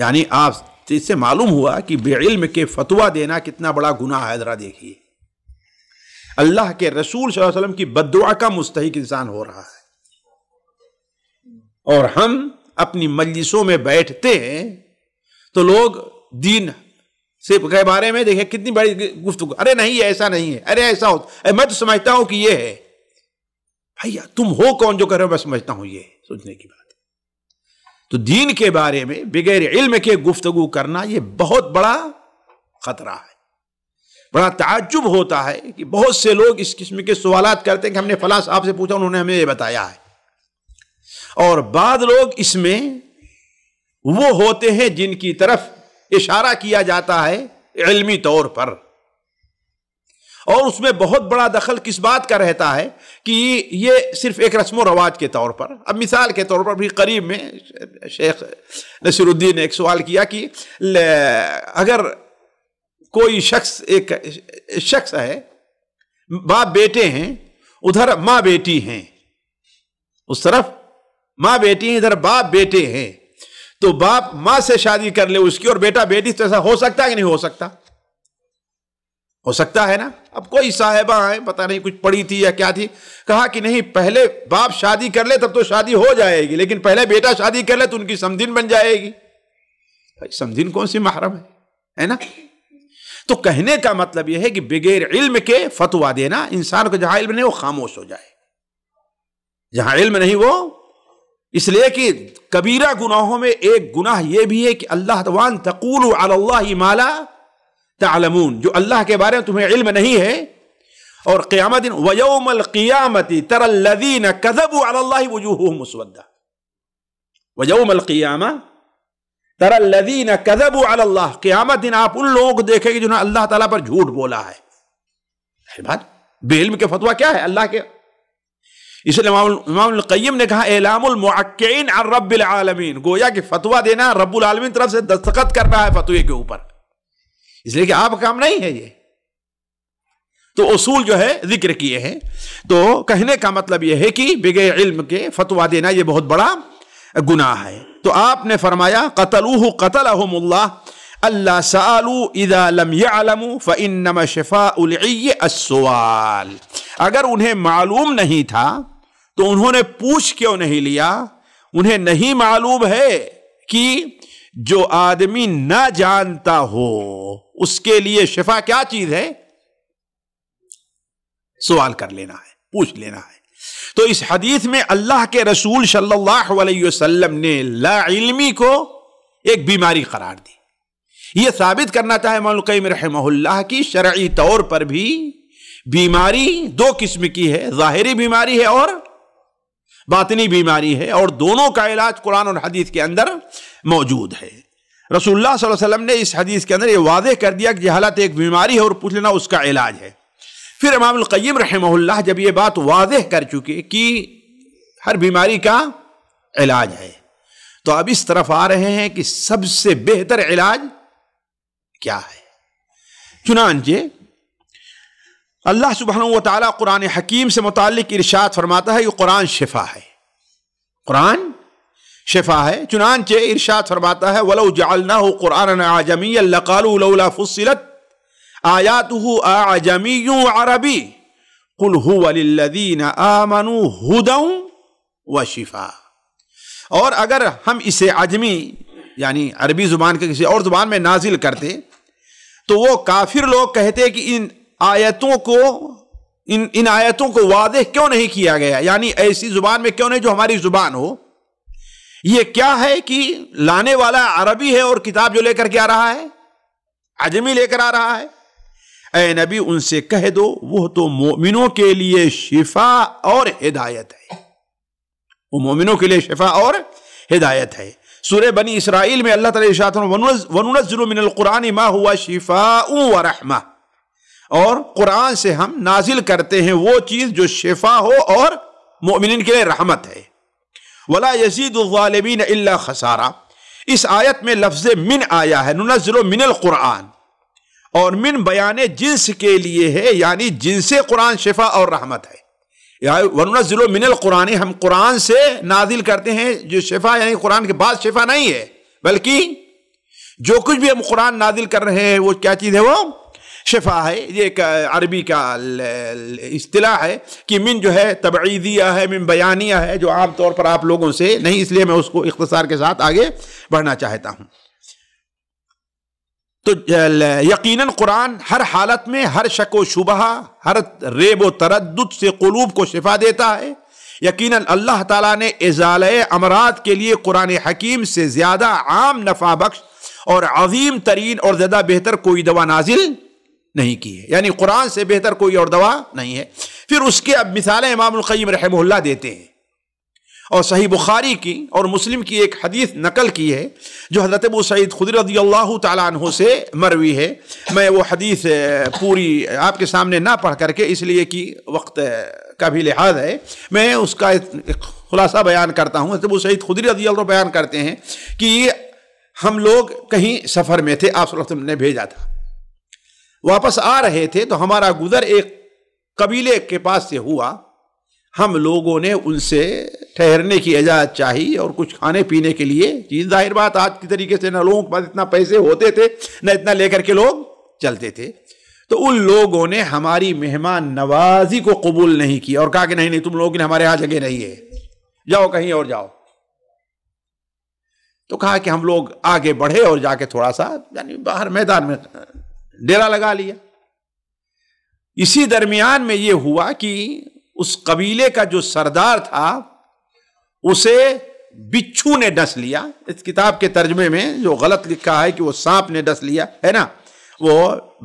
यानी आप इससे मालूम हुआ कि बेइल्म के फतवा देना कितना बड़ा गुनाह है ज़रा देखिए अल्लाह के रसूल वसल्लम की बदुआ का मुस्तक इंसान हो रहा है और हम अपनी मजलिसों में बैठते हैं तो लोग दीन से के बारे में देखे कितनी बड़ी गुफ्त अरे नहीं ऐसा नहीं है अरे ऐसा हो अरे मैं तो समझता हूं कि ये है भैया तुम हो कौन जो कर रहे हो मैं समझता हूं ये सोचने की बात तो दीन के बारे में बगैर इल्म के गुफ्तगु करना ये बहुत बड़ा खतरा है बड़ा ताजुब होता है कि बहुत से लोग इस किस्म के सवाल करते हैं कि हमने फला साहब से पूछा उन्होंने हमें ये बताया है और बाद लोग इसमें वो होते हैं जिनकी तरफ इशारा किया जाता है इल्मी तौर पर और उसमें बहुत बड़ा दखल किस बात का रहता है कि ये सिर्फ एक रस्म रवाज के तौर पर अब मिसाल के तौर पर भी करीब में शेख नसीरुद्दीन ने एक सवाल किया कि अगर कोई शख्स एक शख्स है बाप बेटे हैं उधर माँ बेटी हैं उस तरफ माँ बेटी हैं इधर बाप बेटे हैं तो बाप मां से शादी कर ले उसकी और बेटा बेटी तो ऐसा हो सकता है कि नहीं हो सकता हो सकता है ना अब कोई साहेबा आए पता नहीं कुछ पड़ी थी या क्या थी कहा कि नहीं पहले बाप शादी कर ले तब तो शादी हो जाएगी लेकिन पहले बेटा शादी कर ले तो उनकी समझिन बन जाएगी भाई समझिन कौन सी महरम है है ना तो कहने का मतलब यह है कि बगैर इल्म के फतवा देना इंसान को जहां इल्म नहीं वो खामोश हो जाए जहां इल्म नहीं वो इसलिए कि कबीरा गुनाहों में एक गुनाह यह भी है कि अल्लाह तवान तकूल अल्लाह माला तलमून जो अल्लाह के बारे में तुम्हें इल्म नहीं है और क्यामत वयोमल क्यामती तरल्लदीन कदब अल्लाह वजूह मुसवदा वयोमल क्याम तरल्लदीन कदब अल्लाह क़्यामत दिन आप उन लोगों को देखेंगे जिन्होंने अल्लाह तला पर झूठ बोला है बात बेइल्म के फतवा क्या है अल्लाह के इसलिए इमाम कईम ने कहा एलाम मुक्कीन और रब आलमीन गोया कि फतवा देना रब्बुल आलमीन तरफ से दस्तखत करना है फतवे के ऊपर इसलिए कि आप काम नहीं है ये तो उसूल जो है जिक्र किए हैं तो कहने का मतलब यह है कि बिगे इल्म के फतवा देना यह बहुत बड़ा गुनाह है तो आपने फरमाया कतलूह कतलहमुल्ला अल्लाह सालू इदा लम यालमू फ़िनमा शफ़ा उल असवाल अगर उन्हें मालूम नहीं था तो उन्होंने पूछ क्यों नहीं लिया उन्हें नहीं मालूम है कि जो आदमी ना जानता हो उसके लिए शिफा क्या चीज है सवाल कर लेना है पूछ लेना है तो इस हदीस में अल्लाह के रसूल सल्लल्लाहु अलैहि वसल्लम ने लाइलमी को एक बीमारी करार दी यह साबित करना चाहे मौलकम रहमल्ला की शरा तौर पर भी बीमारी दो किस्म की है जाहिर बीमारी है और बातनी बीमारी है और दोनों का इलाज कुरान और हदीस के अंदर मौजूद है रसूलुल्लाह सल्लल्लाहु अलैहि वसल्लम ने इस हदीस के अंदर ये वादे कर दिया कि जहालत एक बीमारी है और पूछ लेना उसका इलाज है फिर इमामकैम रहमल्ला जब ये बात वादे कर चुके कि हर बीमारी का इलाज है तो अब इस तरफ आ रहे हैं कि सबसे बेहतर इलाज क्या है चुनानचे अल्लाह सुबहान तुरान कुरान हकीम से मुतक इर्शाद फरमाता है कि कुरान शिफा है कुरान शिफा है चुनानचे इर्शाद फरमाता है वलो जालना हो कुरान आजमी अरबी कुल हुदीन आमनु व शिफा और अगर हम इसे आजमी यानी अरबी ज़ुबान के किसी और ज़ुबान में नाजिल करते तो वो काफिर लोग कहते कि इन आयतों को इन इन आयतों को वादे क्यों नहीं किया गया यानी ऐसी जुबान में क्यों नहीं जो हमारी जुबान हो यह क्या है कि लाने वाला अरबी है और किताब जो लेकर के आ रहा है अजमी लेकर आ रहा है ए नबी उनसे कह दो वह तो मोमिनों के लिए शिफा और हिदायत है वो मोमिनों के लिए शिफा और हिदायत है सूर्य बनी इसराइल में अल्लाह तला वनुनजुल मिनल कुरान मा हुआ शिफा व रहमा और कुरान से हम नाजिल करते हैं वो चीज़ जो शिफा हो और मोमिन के लिए रहमत है वला यजीदालबीन अल्ला खसारा इस आयत में लफ्ज़ मिन आया है नज़र मिनल कुरान और मिन बयान जिन्स के लिए है यानी जिनसे कुरान शिफा और रहमत है वनजिलो मिनल कुरान हम कुरान से नाजिल करते हैं जो शिफा यानी कुरान के बाद शिफा नहीं है बल्कि जो कुछ भी हम कुरान नाजिल कर रहे हैं वो क्या चीज़ है वो शफा है ये एक अरबी का अतलाह है कि मिन जो है तबीदिया है मिन बयानिया है जो आम तौर पर आप लोगों से नहीं इसलिए मैं उसको इख्तसार के साथ आगे बढ़ना चाहता हूँ तो यकीनन कुरान हर हालत में हर शक व शुबा हर रेब व तरद से कलूब को शिफा देता है यकीनन अल्लाह ताला ने इजाल अमरात के लिए कुरान हकीम से ज़्यादा आम नफा बख्श और अजीम तरीन और ज़्यादा बेहतर कोई दवा नाजिल नहीं की है यानी कुरान से बेहतर कोई और दवा नहीं है फिर उसके अब मिसालें इमामकईम रहमल्ला देते हैं और सही बुखारी की और मुस्लिम की एक हदीस नकल की है जो हज़रत अबू सईद खुद रदी अल्लाह तु से मरवी है मैं वो हदीस पूरी आपके सामने ना पढ़ करके इसलिए कि वक्त का भी लिहाज है मैं उसका खुलासा बयान करता हूँ हज़रत अबू सईद खुद रदी अल्लाह बयान करते हैं कि हम लोग कहीं सफ़र में थे आप ने भेजा था वापस आ रहे थे तो हमारा गुजर एक कबीले के पास से हुआ हम लोगों ने उनसे ठहरने की इजाज़त चाही और कुछ खाने पीने के लिए चीज़ जाहिर बात आज की तरीके से न लोगों के पास इतना पैसे होते थे न इतना लेकर के लोग चलते थे तो उन लोगों ने हमारी मेहमान नवाजी को कबूल नहीं किया और कहा कि नहीं नहीं तुम लोगों ने हमारे यहाँ जगह नहीं है जाओ कहीं और जाओ तो कहा कि हम लोग आगे बढ़े और जाके थोड़ा सा यानी बाहर मैदान में डेरा लगा लिया इसी दरमियान में यह हुआ कि उस कबीले का जो सरदार था उसे बिच्छू ने डस लिया इस किताब के तर्जमे में जो गलत लिखा है कि वो सांप ने डस लिया है ना वो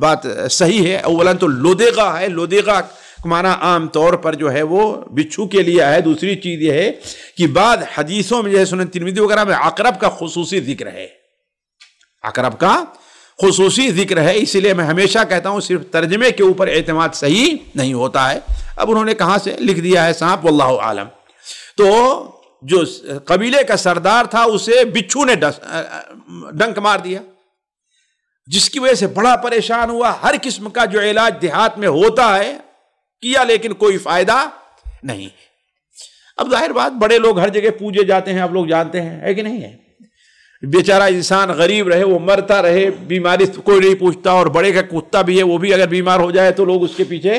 बात सही है अवलन तो लोदेगा है लोदेगा माना आम तौर पर जो है वो बिच्छू के लिए है दूसरी चीज़ यह है कि बाद हदीसों में जो है सुन तिरमिदी वगैरह में अकरब का खसूसी जिक्र है अकरब का खसूसी जिक्र है इसीलिए मैं हमेशा कहता हूँ सिर्फ तर्जमे के ऊपर अतमाद सही नहीं होता है अब उन्होंने कहाँ से लिख दिया है सांप वल्लाह आलम तो जो कबीले का सरदार था उसे बिच्छू ने डंक मार दिया जिसकी वजह से बड़ा परेशान हुआ हर किस्म का जो इलाज देहात में होता है किया लेकिन कोई फायदा नहीं अब जाहिर बात बड़े लोग हर जगह पूजे जाते हैं आप लोग जानते हैं है कि नहीं है बेचारा इंसान गरीब रहे वो मरता रहे बीमारी तो कोई नहीं पूछता और बड़े का कुत्ता भी है वो भी अगर बीमार हो जाए तो लोग उसके पीछे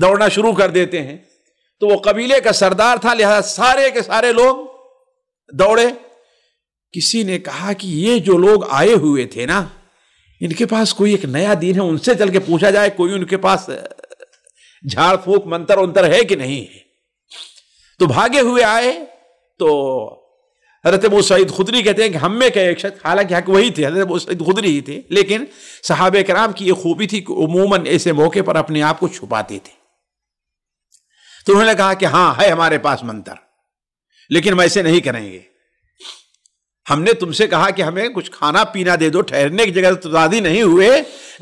दौड़ना शुरू कर देते हैं तो वो कबीले का सरदार था लिहाजा सारे के सारे लोग दौड़े किसी ने कहा कि ये जो लोग आए हुए थे ना इनके पास कोई एक नया दिन है उनसे चल के पूछा जाए कोई उनके पास झाड़ फूक मंत्र उंतर है कि नहीं है तो भागे हुए आए तो हजरत अबू सईद खुदरी कहते हैं कि हम में क्या एक शख्स हालांकि हक वही थे हजरत अबू सईद खुदरी ही थे लेकिन सहाब कराम की ये खूबी थी कि उमूमन ऐसे मौके पर अपने आप को छुपाते थे तो उन्होंने कहा कि हाँ है हमारे पास मंत्र लेकिन हम ऐसे नहीं करेंगे हमने तुमसे कहा कि हमें कुछ खाना पीना दे दो ठहरने की जगह तदादी तो नहीं हुए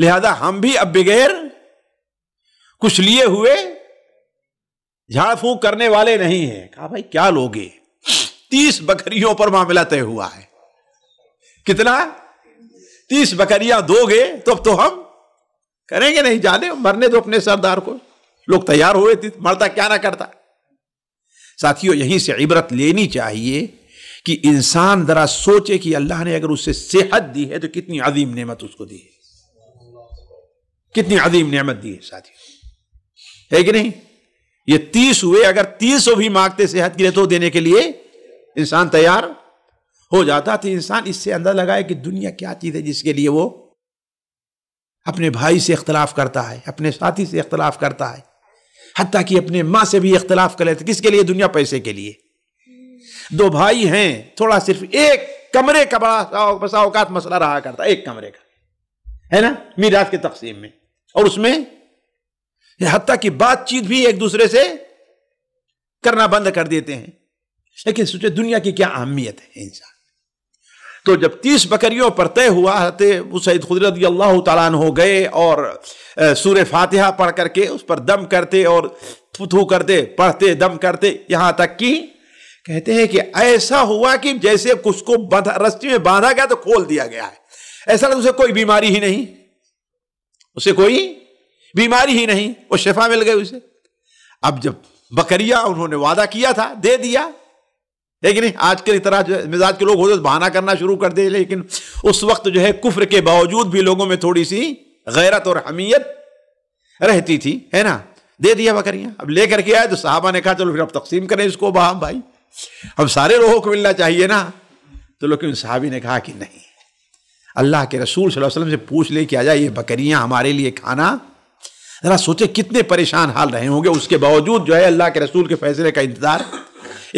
लिहाजा हम भी अब बगैर कुछ लिए हुए झाड़ फूक करने वाले नहीं है कहा भाई क्या लोगे तीस बकरियों पर मामला तय हुआ है कितना तीस बकरियां दोगे तो अब तो हम करेंगे नहीं जाने मरने दो अपने सरदार को लोग तैयार हुए थे मरता क्या ना करता साथियों यहीं से इबरत लेनी चाहिए कि इंसान जरा सोचे कि अल्लाह ने अगर उससे सेहत दी है तो कितनी अजीम नेमत उसको दी है कितनी अजीम नेमत दी है साथियों है कि नहीं ये तीस हुए अगर तीस भी मांगते सेहत के लिए तो देने के लिए इंसान तैयार हो जाता तो इंसान इससे अंदर लगाए कि दुनिया क्या चीज़ है जिसके लिए वो अपने भाई से इख्तलाफ करता है अपने साथी से इख्तलाफ करता है हती कि अपने माँ से भी इख्तलाफ कर लेते किसके लिए दुनिया पैसे के लिए दो भाई हैं थोड़ा सिर्फ एक कमरे का बड़ा बसा औकात मसला रहा करता एक कमरे का है ना मीरात की तकसीम में और उसमें हती कि बातचीत भी एक दूसरे से करना बंद कर देते हैं लेकिन सोचे दुनिया की क्या अहमियत है इंसान तो जब तीस बकरियों पर तय हुआ वो सैद खुदरत अल्लाह तलान हो गए और सूर फातिहा पढ़ करके उस पर दम करते और थू करते पढ़ते दम करते यहाँ तक कि कहते हैं कि ऐसा हुआ कि जैसे उसको रस्ती में बांधा गया तो खोल दिया गया है ऐसा लगा उसे कोई बीमारी ही नहीं उसे कोई बीमारी ही नहीं वो शफा मिल गई उसे अब जब बकरिया उन्होंने वादा किया था दे दिया है कि नहीं आजकल इस तरह मिजाज के लोग हो जाए तो बहाना करना शुरू कर दे लेकिन उस वक्त जो है कुफर के बावजूद भी लोगों में थोड़ी सी गैरत और हमीयत रहती थी है ना दे दिया बकरियां अब लेकर के आए तो साहबा ने कहा चलो फिर अब तकसीम करें इसको बहा भाई हम सारे लोगों को मिलना चाहिए ना तो लेकिन साहबी ने कहा कि नहीं अल्लाह के रसूल सल्लल्लाहु अलैहि वसल्लम से पूछ ले कि आ जाए ये बकरियां हमारे लिए खाना ज़रा सोचे कितने परेशान हाल रहे होंगे उसके बावजूद जो है अल्लाह के रसूल के फैसले का इंतज़ार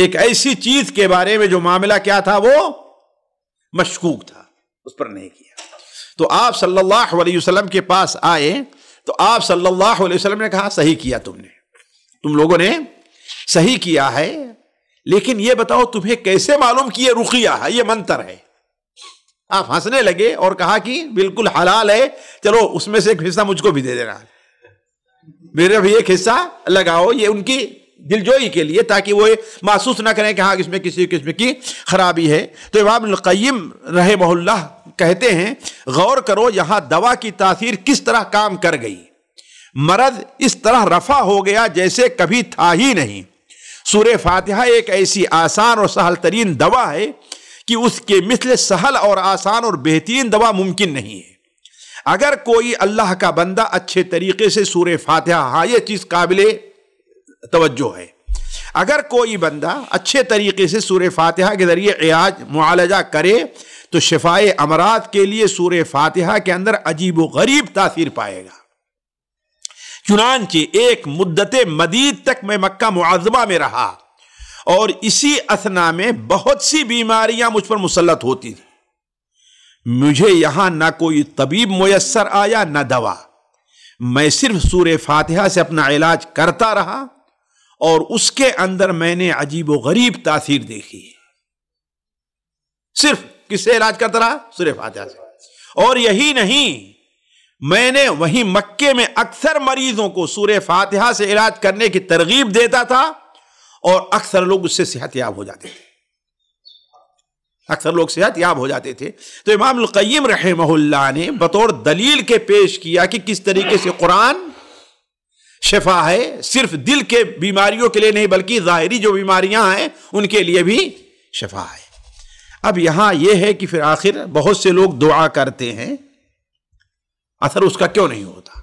एक ऐसी चीज के बारे में जो मामला क्या था वो मशकूक था उस पर नहीं किया तो आप सल्लल्लाहु अलैहि वसल्लम के पास आए तो आप सल्लल्लाहु अलैहि वसल्लम ने कहा सही किया तुमने तुम लोगों ने सही किया है लेकिन ये बताओ तुम्हें कैसे मालूम कि यह रुकिया है ये मंत्र है आप हंसने लगे और कहा कि बिल्कुल हलाल है चलो उसमें से एक हिस्सा मुझको भी दे देना मेरे भी एक हिस्सा लगाओ ये उनकी दिलजोई के लिए ताकि वो महसूस ना करें कि हाँ इसमें किसी किस्म की खराबी है तो इमाम रहे मोहल्ला कहते हैं गौर करो यहाँ दवा की तासीर किस तरह काम कर गई मरद इस तरह रफा हो गया जैसे कभी था ही नहीं सूर फातिहा एक ऐसी आसान और सहल तरीन दवा है कि उसके मिसल सहल और आसान और बेहतरीन दवा मुमकिन नहीं है अगर कोई अल्लाह का बंदा अच्छे तरीके से सूर फातिहा हाँ ये चीज़ काबिल तवज्जो है अगर कोई बंदा अच्छे तरीके से सूर्य फातिहा के ज़रिए इलाज मुआलजा करे तो शिफाए अमराज के लिए सूर्य फातिहा के अंदर अजीब व गरीब तासीर पाएगा चुनानचे एक मुद्दत मदीद तक मैं मक्का मुआजमा में रहा और इसी असना में बहुत सी बीमारियां मुझ पर मुसलत होती थी मुझे यहां ना कोई तबीब मैसर आया ना दवा मैं सिर्फ सूर्य फातिहा से अपना इलाज करता रहा और उसके अंदर मैंने अजीब व गरीब तासीर देखी है सिर्फ किससे इलाज करता रहा सूर्य फातिहा से और यही नहीं मैंने वहीं मक्के में अक्सर मरीजों को सूर्य फातिहा से इलाज करने की तरगीब देता था और अक्सर लोग उससे सेहत याब हो जाते थे अक्सर लोग सेहत याब हो जाते थे तो इमाम कईम रहमहुल्ला ने बतौर दलील के पेश किया कि किस तरीके से कुरान शफा है सिर्फ दिल के बीमारियों के लिए नहीं बल्कि ज़ाहरी जो बीमारियां हैं उनके लिए भी शफा है अब यहां यह है कि फिर आखिर बहुत से लोग दुआ करते हैं असर उसका क्यों नहीं होता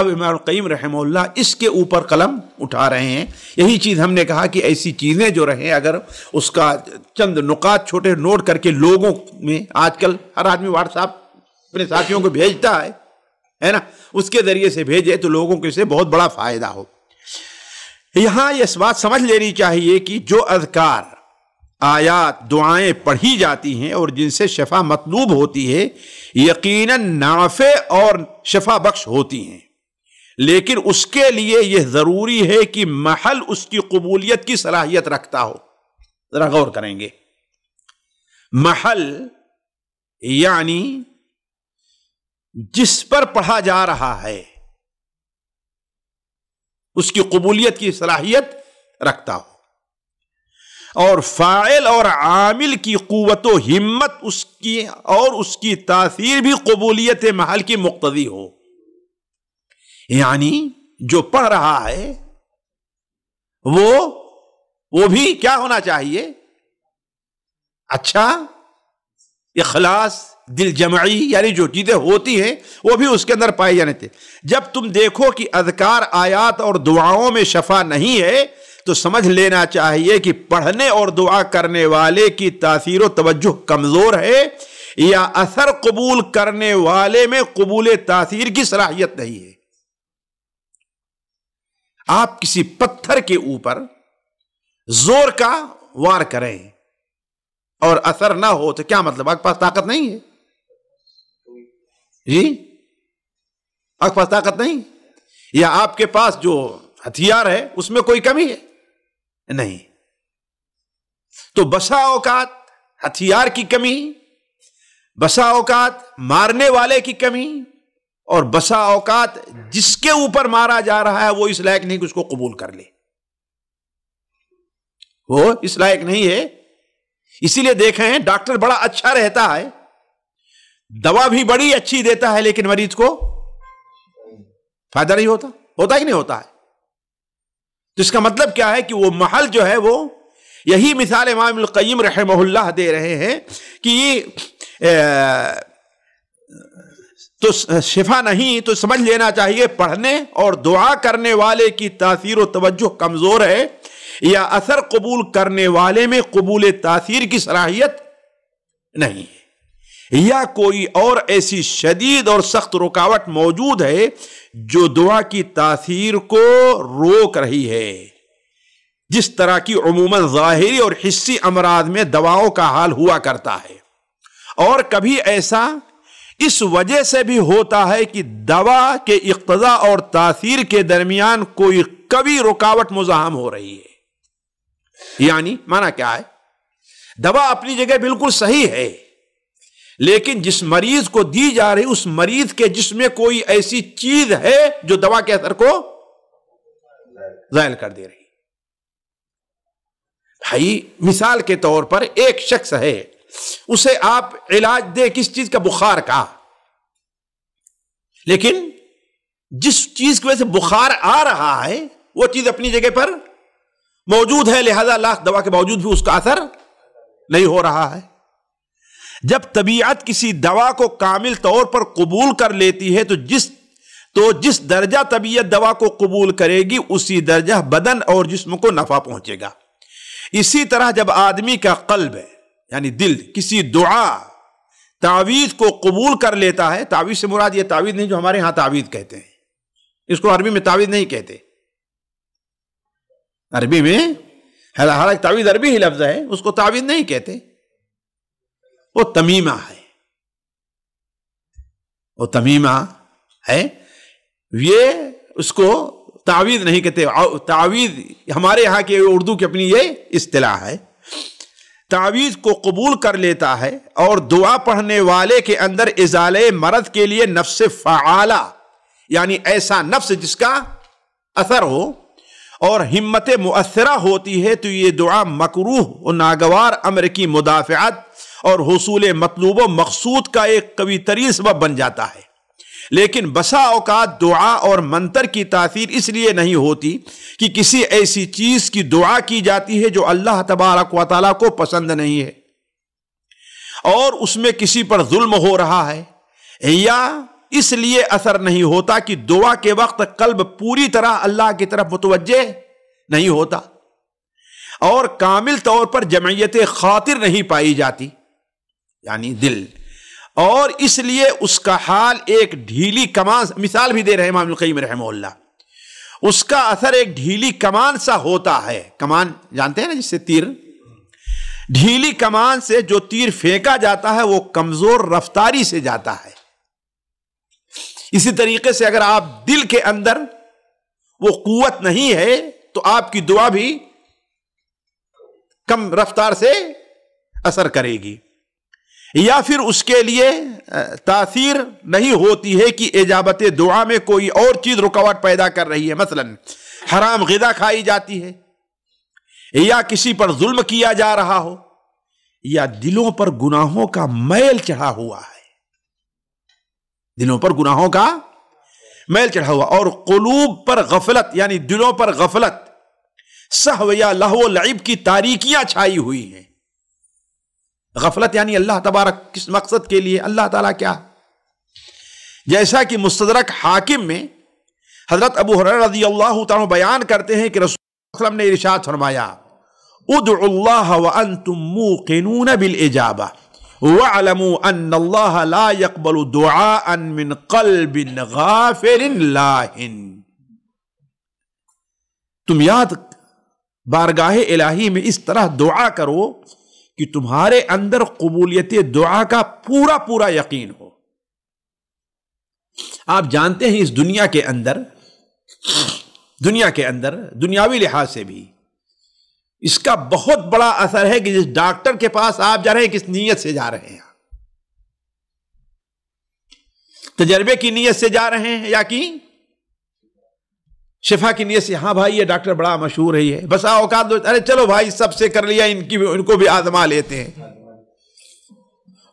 अब इमाम कईम रहमल्ला इसके ऊपर कलम उठा रहे हैं यही चीज़ हमने कहा कि ऐसी चीज़ें जो रहे अगर उसका चंद नुकात छोटे नोट करके लोगों में आजकल हर आदमी व्हाट्सएप अपने साथियों को भेजता है है ना उसके ज़रिए से भेजे तो लोगों को इसे बहुत बड़ा फ़ायदा हो यहां यह बात समझ लेनी चाहिए कि जो अधिकार आयात दुआएं पढ़ी जाती हैं और जिनसे शफा मतलूब होती है यकीनन नाफे और शफा बख्श होती हैं लेकिन उसके लिए यह ज़रूरी है कि महल उसकी कबूलियत की सलाहियत रखता हो ज़रा गौर करेंगे महल यानी जिस पर पढ़ा जा रहा है उसकी कबूलियत की सलाहियत रखता हो और फाइल और आमिल की क़वत हिम्मत उसकी और उसकी तासीर भी कबूलियत महल की मुक्तदी हो यानी जो पढ़ रहा है वो वो भी क्या होना चाहिए अच्छा इखलास दिल जमाई यानी जो चीज़ें होती हैं वो भी उसके अंदर पाए जाने थे जब तुम देखो कि अधिकार आयात और दुआओं में शफा नहीं है तो समझ लेना चाहिए कि पढ़ने और दुआ करने वाले की तासीर तवज्जो कमज़ोर है या असर कबूल करने वाले में कबूल तासीर की सलाहियत नहीं है आप किसी पत्थर के ऊपर जोर का वार करें और असर ना हो तो क्या मतलब आपके पास ताकत नहीं है जी आपके पास ताकत नहीं या आपके पास जो हथियार है उसमें कोई कमी है नहीं तो बसा औकात हथियार की कमी बसा औकात मारने वाले की कमी और बसा औकात जिसके ऊपर मारा जा रहा है वो इस लायक नहीं कि उसको कबूल कर ले वो इस लायक नहीं है इसीलिए देखें डॉक्टर बड़ा अच्छा रहता है दवा भी बड़ी अच्छी देता है लेकिन मरीज को फायदा नहीं होता होता ही नहीं होता है तो इसका मतलब क्या है कि वो महल जो है वो यही मिसाल इमाम कईम रहमहुल्लाह दे रहे हैं कि ए, तो शिफा नहीं तो समझ लेना चाहिए पढ़ने और दुआ करने वाले की तासीर व तवज्जो कमज़ोर है या असर कबूल करने वाले में कबूल तासीर की सलाहियत नहीं है या कोई और ऐसी शदीद और सख्त रुकावट मौजूद है जो दुआ की तासीर को रोक रही है जिस तरह की अमूमन ज़ाहरी और हिस्सी अमराज में दवाओं का हाल हुआ करता है और कभी ऐसा इस वजह से भी होता है कि दवा के इकतदा और तासीर के दरमियान कोई कभी रुकावट मुजाहम हो रही है यानी माना क्या है दवा अपनी जगह बिल्कुल सही है लेकिन जिस मरीज को दी जा रही उस मरीज के जिसमें कोई ऐसी चीज है जो दवा के असर को जायल कर दे रही भाई मिसाल के तौर पर एक शख्स है उसे आप इलाज दे किस चीज का बुखार का लेकिन जिस चीज की वजह से बुखार आ रहा है वो चीज अपनी जगह पर मौजूद है लिहाजा लाख दवा के बावजूद भी उसका असर नहीं हो रहा है जब तबीयत किसी दवा को कामिल तौर पर कबूल कर लेती है तो जिस तो जिस दर्जा तबीयत दवा को कबूल करेगी उसी दर्जा बदन और जिस्म को नफा पहुंचेगा इसी तरह जब आदमी का कल्ब यानी दिल किसी दुआ तावीज़ को कबूल कर लेता है तावीज़ से मुराद ये तावीज़ नहीं जो हमारे यहाँ तावीज़ कहते हैं इसको अरबी में तावीज़ नहीं कहते अरबी में हालांकि तावीज़ अरबी ही लफ्ज़ है उसको तावीज़ नहीं कहते वो तमीमा है वो तमीमा है ये उसको तावीद नहीं कहते तावीद हमारे यहाँ के उर्दू की अपनी ये इस्तलाह है तावीज़ को कबूल कर लेता है और दुआ पढ़ने वाले के अंदर इजाले मरद के लिए नफ्स फ़ाला यानी ऐसा नफ्स जिसका असर हो और हिम्मत मुअसरा होती है तो ये दुआ मकरूह और नागवार अमर की मुदाफ़ात और हसूल मतलूब मकसूद का एक कवि तरीन सबब बन जाता है लेकिन बसा अवकात दुआ और मंतर की तासीर इसलिए नहीं होती कि किसी ऐसी चीज़ की दुआ की जाती है जो अल्लाह तबारक व को पसंद नहीं है और उसमें किसी पर जुल्म हो रहा है या इसलिए असर नहीं होता कि दुआ के वक्त कल्ब पूरी तरह अल्लाह की तरफ मुतवजह नहीं होता और कामिल तौर पर जमयत खातिर नहीं पाई जाती यानी दिल और इसलिए उसका हाल एक ढीली कमान मिसाल भी दे रहे इमाम कईम रहमल्ला उसका असर एक ढीली कमान सा होता है कमान जानते हैं ना जिससे तीर ढीली कमान से जो तीर फेंका जाता है वो कमजोर रफ्तारी से जाता है इसी तरीके से अगर आप दिल के अंदर वो कुत नहीं है तो आपकी दुआ भी कम रफ्तार से असर करेगी या फिर उसके लिए तासीर नहीं होती है कि एजाबत दुआ में कोई और चीज़ रुकावट पैदा कर रही है मसलन हराम गदा खाई जाती है या किसी पर जुल्म किया जा रहा हो या दिलों पर गुनाहों का मैल चढ़ा हुआ है दिलों पर गुनाहों का मैल चढ़ा हुआ और कलूब पर गफलत यानी दिलों पर गफलत सहव या लहो लाइब की तारीकियां छाई हुई हैं गफलत यानी अल्लाह तबारक किस मकसद के लिए अल्लाह ताला क्या जैसा कि मुस्तरक हाकिम में हजरत अबू हर रजी अल्लाह तु बयान करते हैं कि रसूल ने इरशाद फरमाया अल्लाह उदल्लाकिन बिल एजाबा वलमू अनबल दुआन कल्बिन लाहिन तुम याद बारगाहे इलाही में इस तरह दुआ करो कि तुम्हारे अंदर कबूलियत दुआ का पूरा पूरा यकीन हो आप जानते हैं इस दुनिया के अंदर दुनिया के अंदर दुनियावी लिहाज से भी इसका बहुत बड़ा असर है कि जिस डॉक्टर के पास आप जा रहे हैं किस नीयत से जा रहे हैं तजर्बे की नीयत से जा रहे हैं या कि शिफा की नीयत से हाँ भाई ये डॉक्टर बड़ा मशहूर है ये बसा औकात अरे चलो भाई सबसे कर लिया इनकी भी, इनको भी आजमा लेते हैं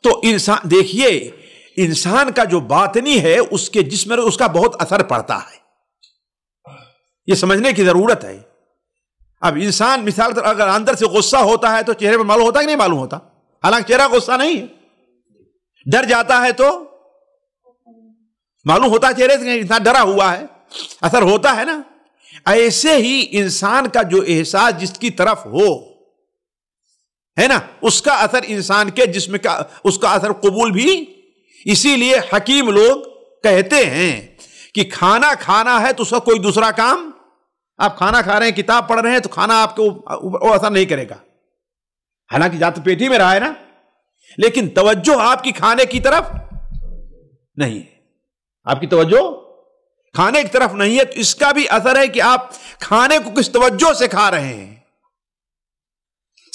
तो इंसान देखिए इंसान का जो बातनी है उसके जिसमें उसका बहुत असर पड़ता है ये समझने की जरूरत है अब इंसान मिसाल अगर अंदर से गुस्सा होता है तो चेहरे पर मालूम होता कि नहीं मालूम होता हालांकि चेहरा गुस्सा नहीं है डर जाता है तो मालूम होता है चेहरे से इंसान डरा हुआ है असर होता है ना ऐसे ही इंसान का जो एहसास जिसकी तरफ हो है ना उसका असर इंसान के जिसम का उसका असर कबूल भी इसीलिए हकीम लोग कहते हैं कि खाना खाना है तो उसका कोई दूसरा काम आप खाना खा रहे हैं किताब पढ़ रहे हैं तो खाना आपको असर नहीं करेगा हालांकि जा तो पेट ही में रहा है ना लेकिन तवज्जो आपकी खाने की तरफ नहीं आपकी तवज्जो खाने की तरफ नहीं है तो इसका भी असर है कि आप खाने को किस तवज्जो से खा रहे हैं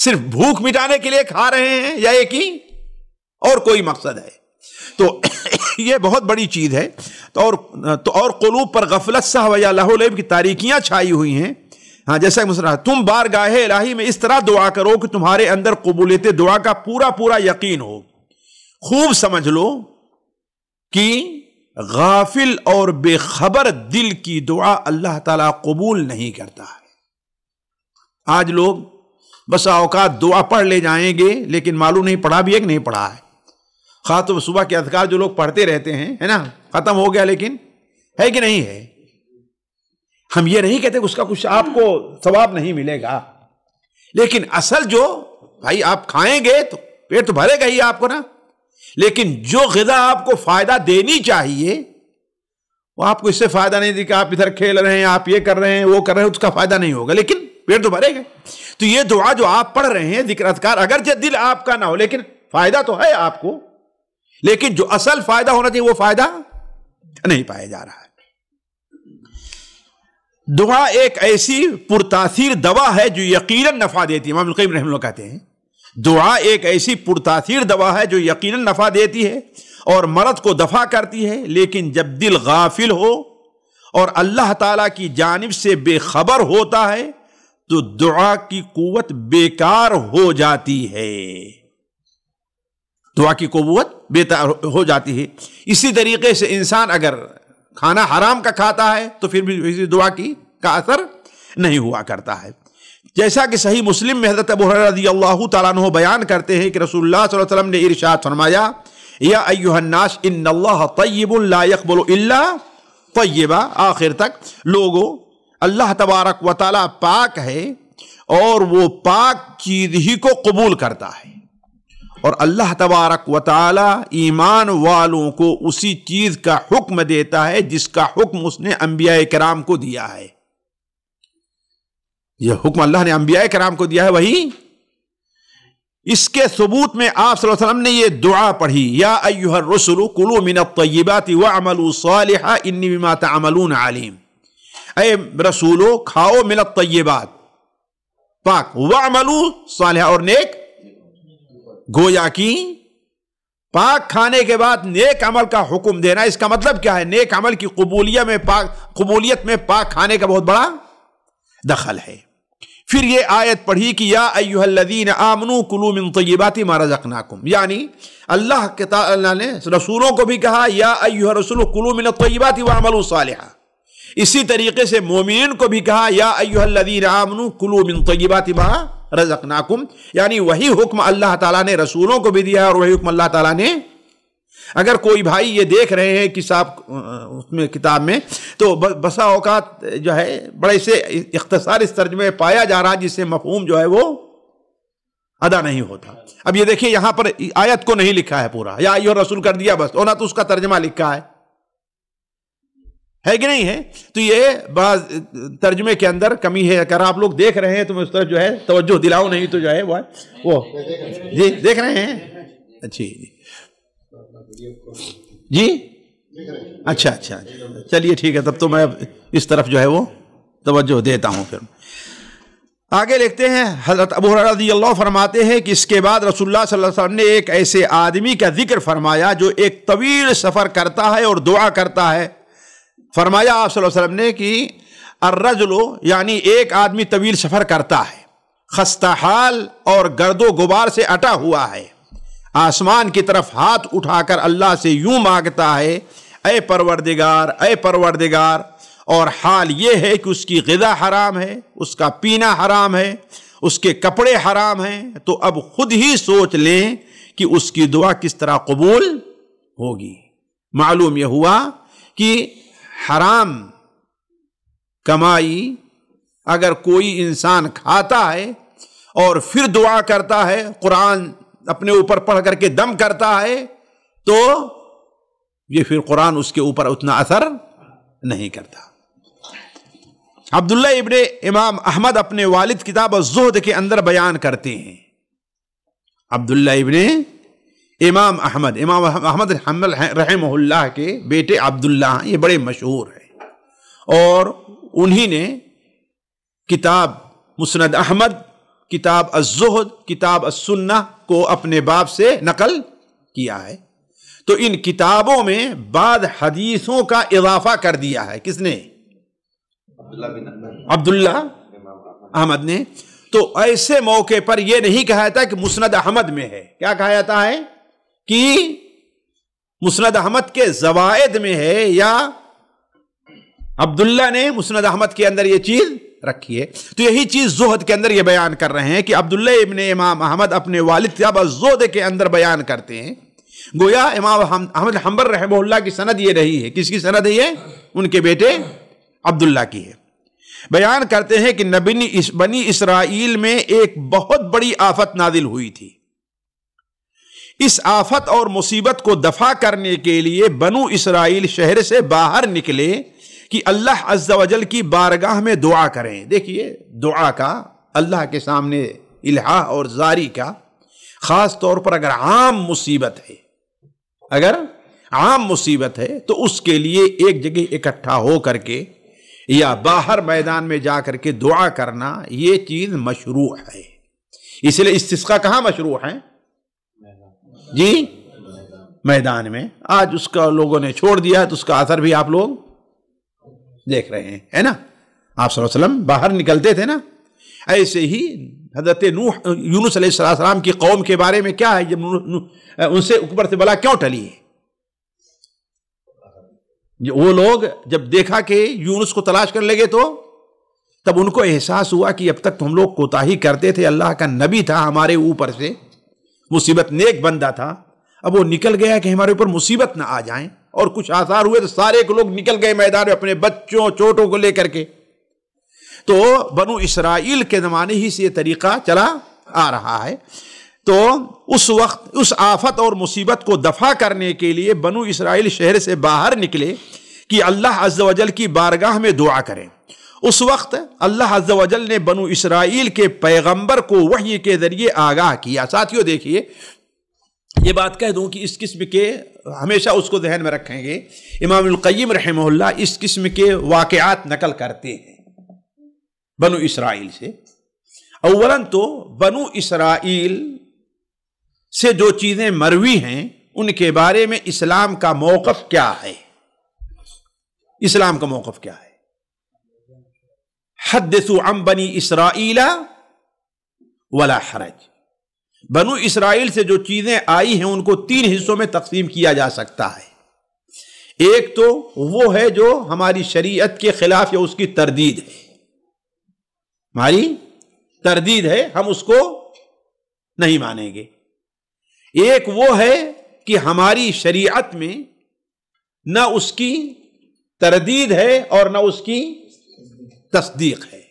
सिर्फ भूख मिटाने के लिए खा रहे हैं या एक ही और कोई मकसद है तो यह बहुत बड़ी चीज़ है तो और तो और कलूब पर गफलत साहब की तारीखियां छाई हुई हैं हाँ जैसा मुसरा तुम बार गाहे इलाही में इस तरह दुआ करो कि तुम्हारे अंदर कबूलियत दुआ का पूरा पूरा यकीन हो खूब समझ लो कि गाफिल और बेखबर दिल की दुआ अल्लाह ताला कबूल नहीं करता है आज लोग बस अवकात दुआ पढ़ ले जाएंगे लेकिन मालूम नहीं पढ़ा भी है कि नहीं पढ़ा है खा तो सुबह के अधिकार जो लोग पढ़ते रहते हैं है ना ख़त्म हो गया लेकिन है कि नहीं है हम ये नहीं कहते कि उसका कुछ आपको सवाब नहीं मिलेगा लेकिन असल जो भाई आप खाएंगे तो पेट तो भरेगा ही आपको ना लेकिन जो गजा आपको फायदा देनी चाहिए वो आपको इससे फायदा नहीं देगा आप इधर खेल रहे हैं आप ये कर रहे हैं वो कर रहे हैं उसका फायदा नहीं होगा लेकिन पेट तो भरेगा तो ये दुआ जो आप पढ़ रहे हैं जिक्र अगर जो दिल आपका ना हो लेकिन फायदा तो है आपको लेकिन जो असल फायदा होना चाहिए वो फायदा नहीं पाया जा रहा है दुआ एक ऐसी पुरतासीर दवा है जो यकीनन नफा देती है मामल कहते हैं दुआ एक ऐसी पुरतासीर दवा है जो यकीन नफ़ा देती है और मर्द को दफा करती है लेकिन जब दिल गाफिल हो और अल्लाह ताला की जानब से बेखबर होता है तो दुआ की कुवत बेकार हो जाती है दुआ की कुवत बेकार हो जाती है इसी तरीके से इंसान अगर खाना हराम का खाता है तो फिर भी इसी दुआ की का असर नहीं हुआ करता है जैसा कि सही मुस्लिम में हजरत अबू रजी अल्लाह तु बयान करते हैं कि रसूलुल्लाह सल्लल्लाहु अलैहि वसल्लम ने इरशाद फरमाया या अयुहन्नास इन अल्लाह तयबुल्लाकबल आखिर तक लोगो अल्लाह तबारक व ताली पाक है और वो पाक चीज़ ही को कबूल करता है और अल्लाह तबारक व ताली ईमान वालों को उसी चीज़ का हुक्म देता है जिसका हुक्म उसने अम्बिया कराम को दिया है यह हुक्म अल्लाह ने अंबिया कराम को दिया है वही इसके सबूत में आप वसल्लम ने यह दुआ पढ़ी या अयुहर रसुल कुलू मिन तयबात व अमलू सालिहा इन्नी बिमा तमलून आलिम अय रसूलो खाओ मिन तयबात पाक व अमलू सालिहा और नेक गोया की पाक खाने के बाद नेक अमल का हुक्म देना इसका मतलब क्या है नेक अमल की कबूलियत में पाक कबूलियत में पाक खाने का बहुत बड़ा दखल है फिर ये आयत पढ़ी कि या अयुहल्लदीन आमनू कुलूमिन तयबाती मारा जकनाकुम यानी अल्लाह के तला ने रसूलों को भी कहा या अयुह रसूल कुलूमिन तयबाती वामलू सालिहा इसी तरीके से मोमिन को भी कहा या अयुहल्लदीन आमनू कुलूमिन तयबाती मा रजकनाकुम यानी वही हुक्म अल्लाह ताला ने रसूलों को भी दिया और वही हुक्म अल्लाह ताला ने अगर कोई भाई ये देख रहे हैं कि साहब उसमें किताब में तो बसा औकात जो है बड़े से इख्तसार इस में पाया जा रहा जिससे मफहूम जो है वो अदा नहीं होता अब ये देखिए यहां पर आयत को नहीं लिखा है पूरा या यो रसूल कर दिया बस ओना तो उसका तर्जमा लिखा है है कि नहीं है तो ये बड़ा तर्जमे के अंदर कमी है अगर आप लोग देख रहे हैं तो मैं उस तरफ जो है तवज्जो दिलाओ नहीं तो जो है वह वो जी देख रहे हैं अच्छी जी जी अच्छा, अच्छा अच्छा चलिए ठीक है तब तो मैं इस तरफ जो है वो तवज्जो देता हूँ फिर आगे लिखते हैं हजरत अबू रजी अल्लाह फरमाते हैं कि इसके बाद रसुल्ला वसल्लम ने एक ऐसे आदमी का जिक्र फरमाया जो एक तवील सफ़र करता है और दुआ करता है फरमाया आप वसल्लम ने कि अर्रजलो यानी एक आदमी तवील सफ़र करता है खस्ता हाल और गर्दो गुबार से अटा हुआ है आसमान की तरफ हाथ उठाकर अल्लाह से यूं मांगता है अय परवरदिगार अय परवरदिगार और हाल ये है कि उसकी गदा हराम है उसका पीना हराम है उसके कपड़े हराम हैं तो अब खुद ही सोच लें कि उसकी दुआ किस तरह कबूल होगी मालूम यह हुआ कि हराम कमाई अगर कोई इंसान खाता है और फिर दुआ करता है कुरान अपने ऊपर पढ़ करके दम करता है तो ये फिर कुरान उसके ऊपर उतना असर नहीं करता अब्दुल्ला इबन इमाम अहमद अपने वालिद किताब जुहद के अंदर बयान करते हैं अब्दुल्ला इबन इमाम अहमद इमाम अहमद रहमल्ला के बेटे अब्दुल्ला ये बड़े मशहूर हैं और उन्हीं ने किताब मुसनद अहमद किताब अजुहद किताब असन्ना को अपने बाप से नकल किया है तो इन किताबों में बाद हदीसों का इजाफा कर दिया है किसने अब्दुल्ला अहमद ने तो ऐसे मौके पर यह नहीं कहा था कि मुस्नद अहमद में है क्या कहा जाता है कि मुस्नद अहमद के जवायद में है या अब्दुल्ला ने मुस्नद अहमद के अंदर यह चीज रखिए तो यही चीज़ जोहद के अंदर ये बयान कर रहे हैं कि अब्दुल्ला इबन इमाम अहमद अपने वालिद किताब जोहद के अंदर बयान करते हैं गोया इमाम अहमद हम्बर रहमल्ला की सनद ये रही है किसकी सनद है ये उनके बेटे अब्दुल्ला की है बयान करते हैं कि नबिनी इस बनी इसराइल में एक बहुत बड़ी आफत नादिल हुई थी इस आफत और मुसीबत को दफा करने के लिए बनु इसराइल शहर से बाहर निकले कि अल्लाह अज्जावजल की बारगाह में दुआ करें देखिए दुआ का अल्लाह के सामने इल्हा और जारी का ख़ास तौर पर अगर आम मुसीबत है अगर आम मुसीबत है तो उसके लिए एक जगह इकट्ठा हो करके या बाहर मैदान में जा करके दुआ करना ये चीज़ मशरू है इसलिए इसका कहाँ मशरू है जी मैदान में आज उसका लोगों ने छोड़ दिया है तो उसका असर भी आप लोग देख रहे हैं है ना आप सल्लम बाहर निकलते थे ना ऐसे ही हजरत नूह यूनुस सलाम की कौम के बारे में क्या है जब उनसे ऊपर से बला क्यों टली है वो लोग जब देखा कि यूनुस को तलाश कर लगे तो तब उनको एहसास हुआ कि अब तक तो हम लोग कोताही करते थे अल्लाह का नबी था हमारे ऊपर से मुसीबत नेक बंदा था अब वो निकल गया कि हमारे ऊपर मुसीबत ना आ जाए और कुछ आसार हुए तो सारे के लोग निकल गए मैदान में अपने बच्चों चोटों को लेकर के तो बनु इसराइल के ज़माने ही से ये तरीक़ा चला आ रहा है तो उस वक्त उस आफत और मुसीबत को दफा करने के लिए बनु इसराइल शहर से बाहर निकले कि अल्लाह अज्जल की बारगाह में दुआ करें उस वक्त अल्लाह अज्जल ने बनु इसराइल के पैगंबर को वही के ज़रिए आगाह किया साथियों देखिए ये बात कह दूं कि इस किस्म के हमेशा उसको जहन में रखेंगे इमामकैम रहमल्ला इस किस्म के वाकयात नकल करते हैं बनु इसराइल से अवलन तो बनु इसराइल से जो चीज़ें मरवी हैं उनके बारे में इस्लाम का मौक़ क्या है इस्लाम का मौक़ क्या है हदसु अम बनी इसराइला वला हरज बनु इसराइल से जो चीज़ें आई हैं उनको तीन हिस्सों में तकसीम किया जा सकता है एक तो वो है जो हमारी शरीयत के खिलाफ या उसकी तरदीद है हमारी तरदीद है हम उसको नहीं मानेंगे एक वो है कि हमारी शरीयत में ना उसकी तरदीद है और ना उसकी तस्दीक है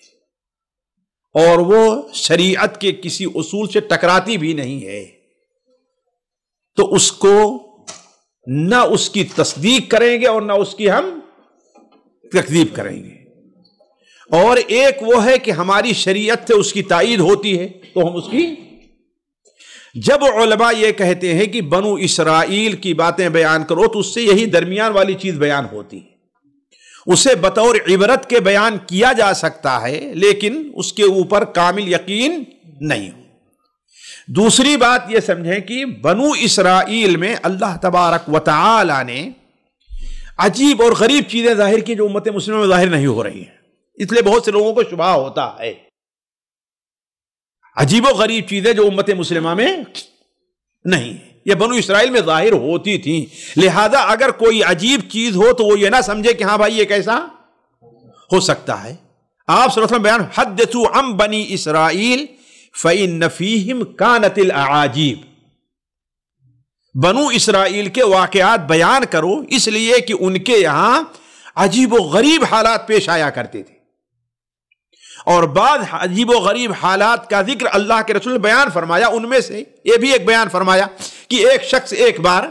और वो शरीयत के किसी उसूल से टकराती भी नहीं है तो उसको ना उसकी तस्दीक करेंगे और ना उसकी हम तकदीब करेंगे और एक वो है कि हमारी शरीयत से उसकी तइद होती है तो हम उसकी जब उलमा ये कहते हैं कि बनु इसराइल की बातें बयान करो तो उससे यही दरमियान वाली चीज़ बयान होती है उसे बतौर इबरत के बयान किया जा सकता है लेकिन उसके ऊपर कामिल यकीन नहीं हो दूसरी बात यह समझें कि बनु इसराइल में अल्लाह तबारक व ने अजीब और गरीब चीज़ें जाहिर की जो उम्मत मुस्लिम में जाहिर नहीं हो रही हैं इसलिए बहुत से लोगों को शुबा होता है अजीब और गरीब चीज़ें जो उम्मत मुस्लिमा में नहीं है ये बनु इसराइल में जाहिर होती थी लिहाजा अगर कोई अजीब चीज़ हो तो वो ये ना समझे कि हाँ भाई ये कैसा हो सकता है आप सल्लल्लाहु बयान हद अम बनी इसराइल फई नफ़ीम कानतिल आजीब बनु इसराइल के वाकयात बयान करो इसलिए कि उनके यहां अजीब व गरीब हालात पेश आया करते थे और बाद अजीब व गरीब हालात का जिक्र अल्लाह के रसूल ने बयान फरमाया उनमें से ये भी एक बयान फरमाया कि एक शख्स एक बार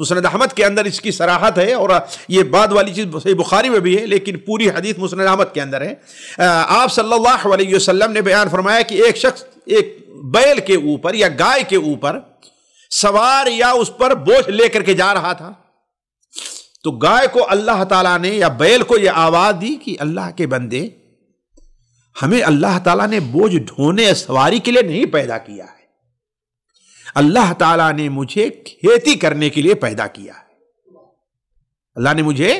मुसनद अहमद के अंदर इसकी सराहत है और ये बाद वाली चीज़ सही बुखारी में भी है लेकिन पूरी हदीस मुसनद अहमद के अंदर है आप सल्लल्लाहु अलैहि वसल्लम ने बयान फरमाया कि एक शख्स एक बैल के ऊपर या गाय के ऊपर सवार या उस पर बोझ लेकर के जा रहा था तो गाय को अल्लाह ताला ने या बैल को यह आवाज़ दी कि अल्लाह के बंदे हमें अल्लाह ताला ने बोझ ढोने या सवारी के लिए नहीं पैदा किया है अल्लाह ताला ने मुझे खेती करने के लिए पैदा किया है अल्लाह ने मुझे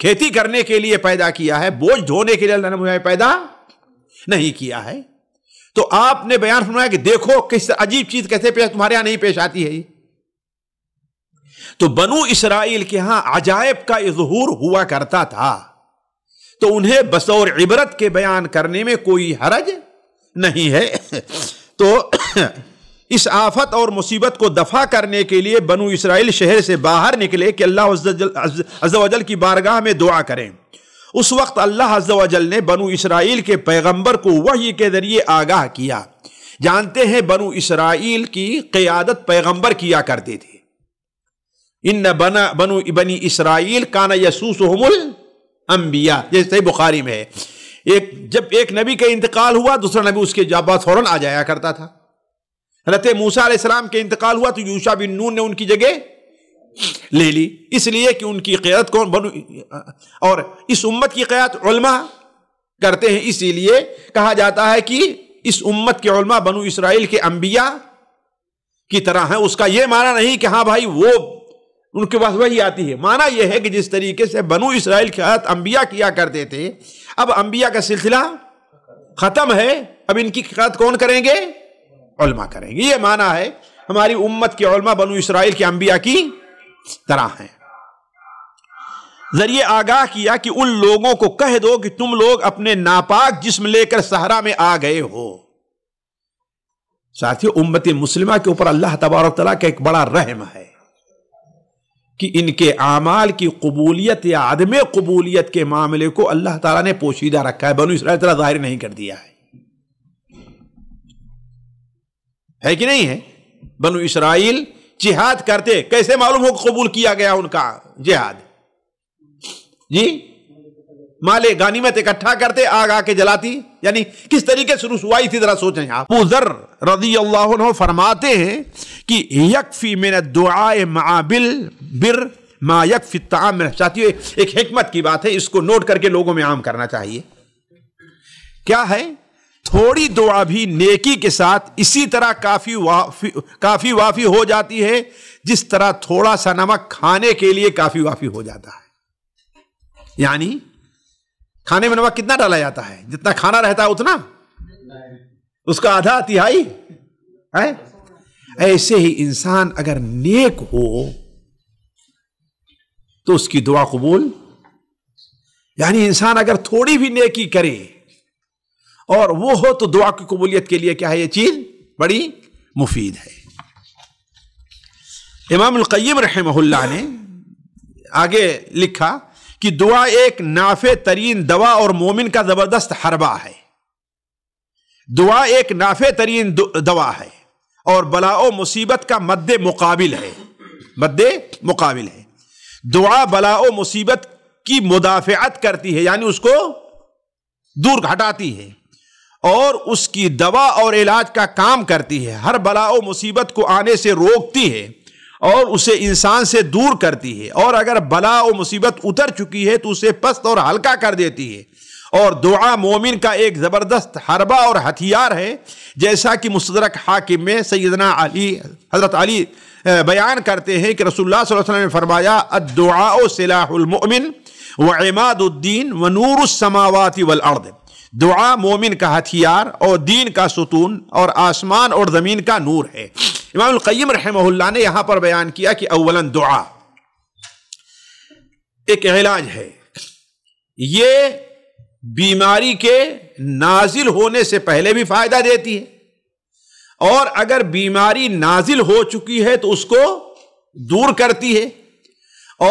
खेती करने के लिए पैदा किया है बोझ ढोने के लिए अल्लाह ने मुझे पैदा नहीं किया है तो आपने बयान सुनाया कि देखो किस अजीब चीज कैसे पेश तुम्हारे यहां नहीं पेश आती है तो बनु इसराइल के यहां अजायब का इजहूर हुआ करता था तो उन्हें बसौर इबरत के बयान करने में कोई हरज नहीं है तो इस आफत और मुसीबत को दफा करने के लिए बनु इसराइल शहर से बाहर निकले कि अल्लाह अज्जल की बारगाह में दुआ करें उस वक्त अल्लाह अज्जल ने बनु इसराइल के पैगंबर को वही के ज़रिए आगाह किया जानते हैं बनु इसराइल की क़्यादत पैगंबर किया करते थे इन बना बनु बनी इसराइल काना यसूस हमल अम्बिया ये सही बुखारी में है एक जब एक नबी का इंतकाल हुआ दूसरा नबी उसके जाबा फौरन आ जाया करता था हजरत मूसा सलाम के इंतकाल हुआ तो यूशा बिन नून ने उनकी जगह ले ली इसलिए कि उनकी क़यादत कौन बनु और इस उम्मत की क़यादत करते हैं इसीलिए कहा जाता है कि इस उम्मत के बनु इसराइल के अंबिया की तरह है उसका यह माना नहीं कि हाँ भाई वो उनके पास वही आती है माना यह है कि जिस तरीके से बनु इसराइल के हाथ अंबिया किया करते थे अब अंबिया का सिलसिला खत्म है अब इनकी खिलात कौन करेंगे उल्मा करेंगे ये माना है हमारी उम्मत की उल्मा बनु इसराइल के अंबिया की तरह है जरिए आगाह किया कि उन लोगों को कह दो कि तुम लोग अपने नापाक जिस्म लेकर सहरा में आ गए हो साथियों उम्मत मुस्लिमा के ऊपर अल्लाह तबारक तला का एक बड़ा रहम है कि इनके अमाल की कबूलियत या आदम कबूलियत के मामले को अल्लाह ताला ने पोशीदा रखा है बनु इसराइल तरह जाहिर नहीं कर दिया है है कि नहीं है बनु इसराइल जिहाद करते कैसे मालूम हो कबूल किया गया उनका जिहाद जी माले गानीमत इकट्ठा करते आग आके जलाती यानी किस तरीके से रुसवाई थी जरा सोचें आप जर रजी अल्लाह फरमाते हैं कि यकफ़ी मेरा दुआ माबिल बिर मा यकफ़ी ताम चाहती हूँ एक हमत की बात है इसको नोट करके लोगों में आम करना चाहिए क्या है थोड़ी दुआ भी नेकी के साथ इसी तरह काफ़ी वाफी काफ़ी वाफी हो जाती है जिस तरह थोड़ा सा नमक खाने के लिए काफ़ी वाफी हो जाता है यानी खाने में नमक कितना डाला जाता है जितना खाना रहता है उतना उसका आधा तिहाई है ऐसे ही इंसान अगर नेक हो तो उसकी दुआ कबूल यानी इंसान अगर थोड़ी भी नेकी करे और वो हो तो दुआ की कबूलियत के लिए क्या है ये चीज बड़ी मुफीद है इमाम इमामकैम रहमहुल्ला ने आगे लिखा कि दुआ एक नाफे तरीन दवा और मोमिन का ज़बरदस्त हरबा है दुआ एक नाफे तरीन दवा है और बला मुसीबत का मद्द मुकाबिल है मद्द मुकाबिल है दुआ बला मुसीबत की मुदाफ़त करती है यानी उसको दूर हटाती है और उसकी दवा और इलाज का काम करती है हर बला मुसीबत को आने से रोकती है और उसे इंसान से दूर करती है और अगर बला और मुसीबत उतर चुकी है तो उसे पस्त और हल्का कर देती है और दुआ मोमिन का एक ज़बरदस्त हरबा और हथियार है जैसा कि मुस्दरक हाकिम में सैदना अली हज़रत अली बयान करते हैं कि रसोल्ला ने फरमाया दुआ सलामिन व इमादुद्दीन व नूरसमावती वल अर्द दुआ मोमिन का हथियार और दीन का सुतून और आसमान और ज़मीन का नूर है इमाम रहमहुल्ला ने यहाँ पर बयान किया कि अवला दुआ एक इलाज है ये बीमारी के नाजिल होने से पहले भी फायदा देती है और अगर बीमारी नाजिल हो चुकी है तो उसको दूर करती है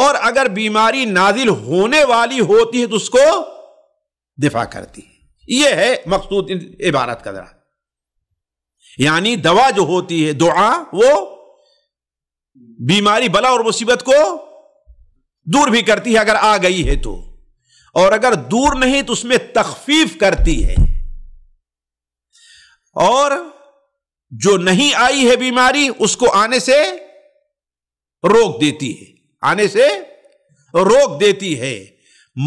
और अगर बीमारी नाजिल होने वाली होती है तो उसको दिफा करती है यह है मकसूद इबारत का जरा यानी दवा जो होती है दुआ वो बीमारी बला और मुसीबत को दूर भी करती है अगर आ गई है तो और अगर दूर नहीं तो उसमें तखफीफ करती है और जो नहीं आई है बीमारी उसको आने से रोक देती है आने से रोक देती है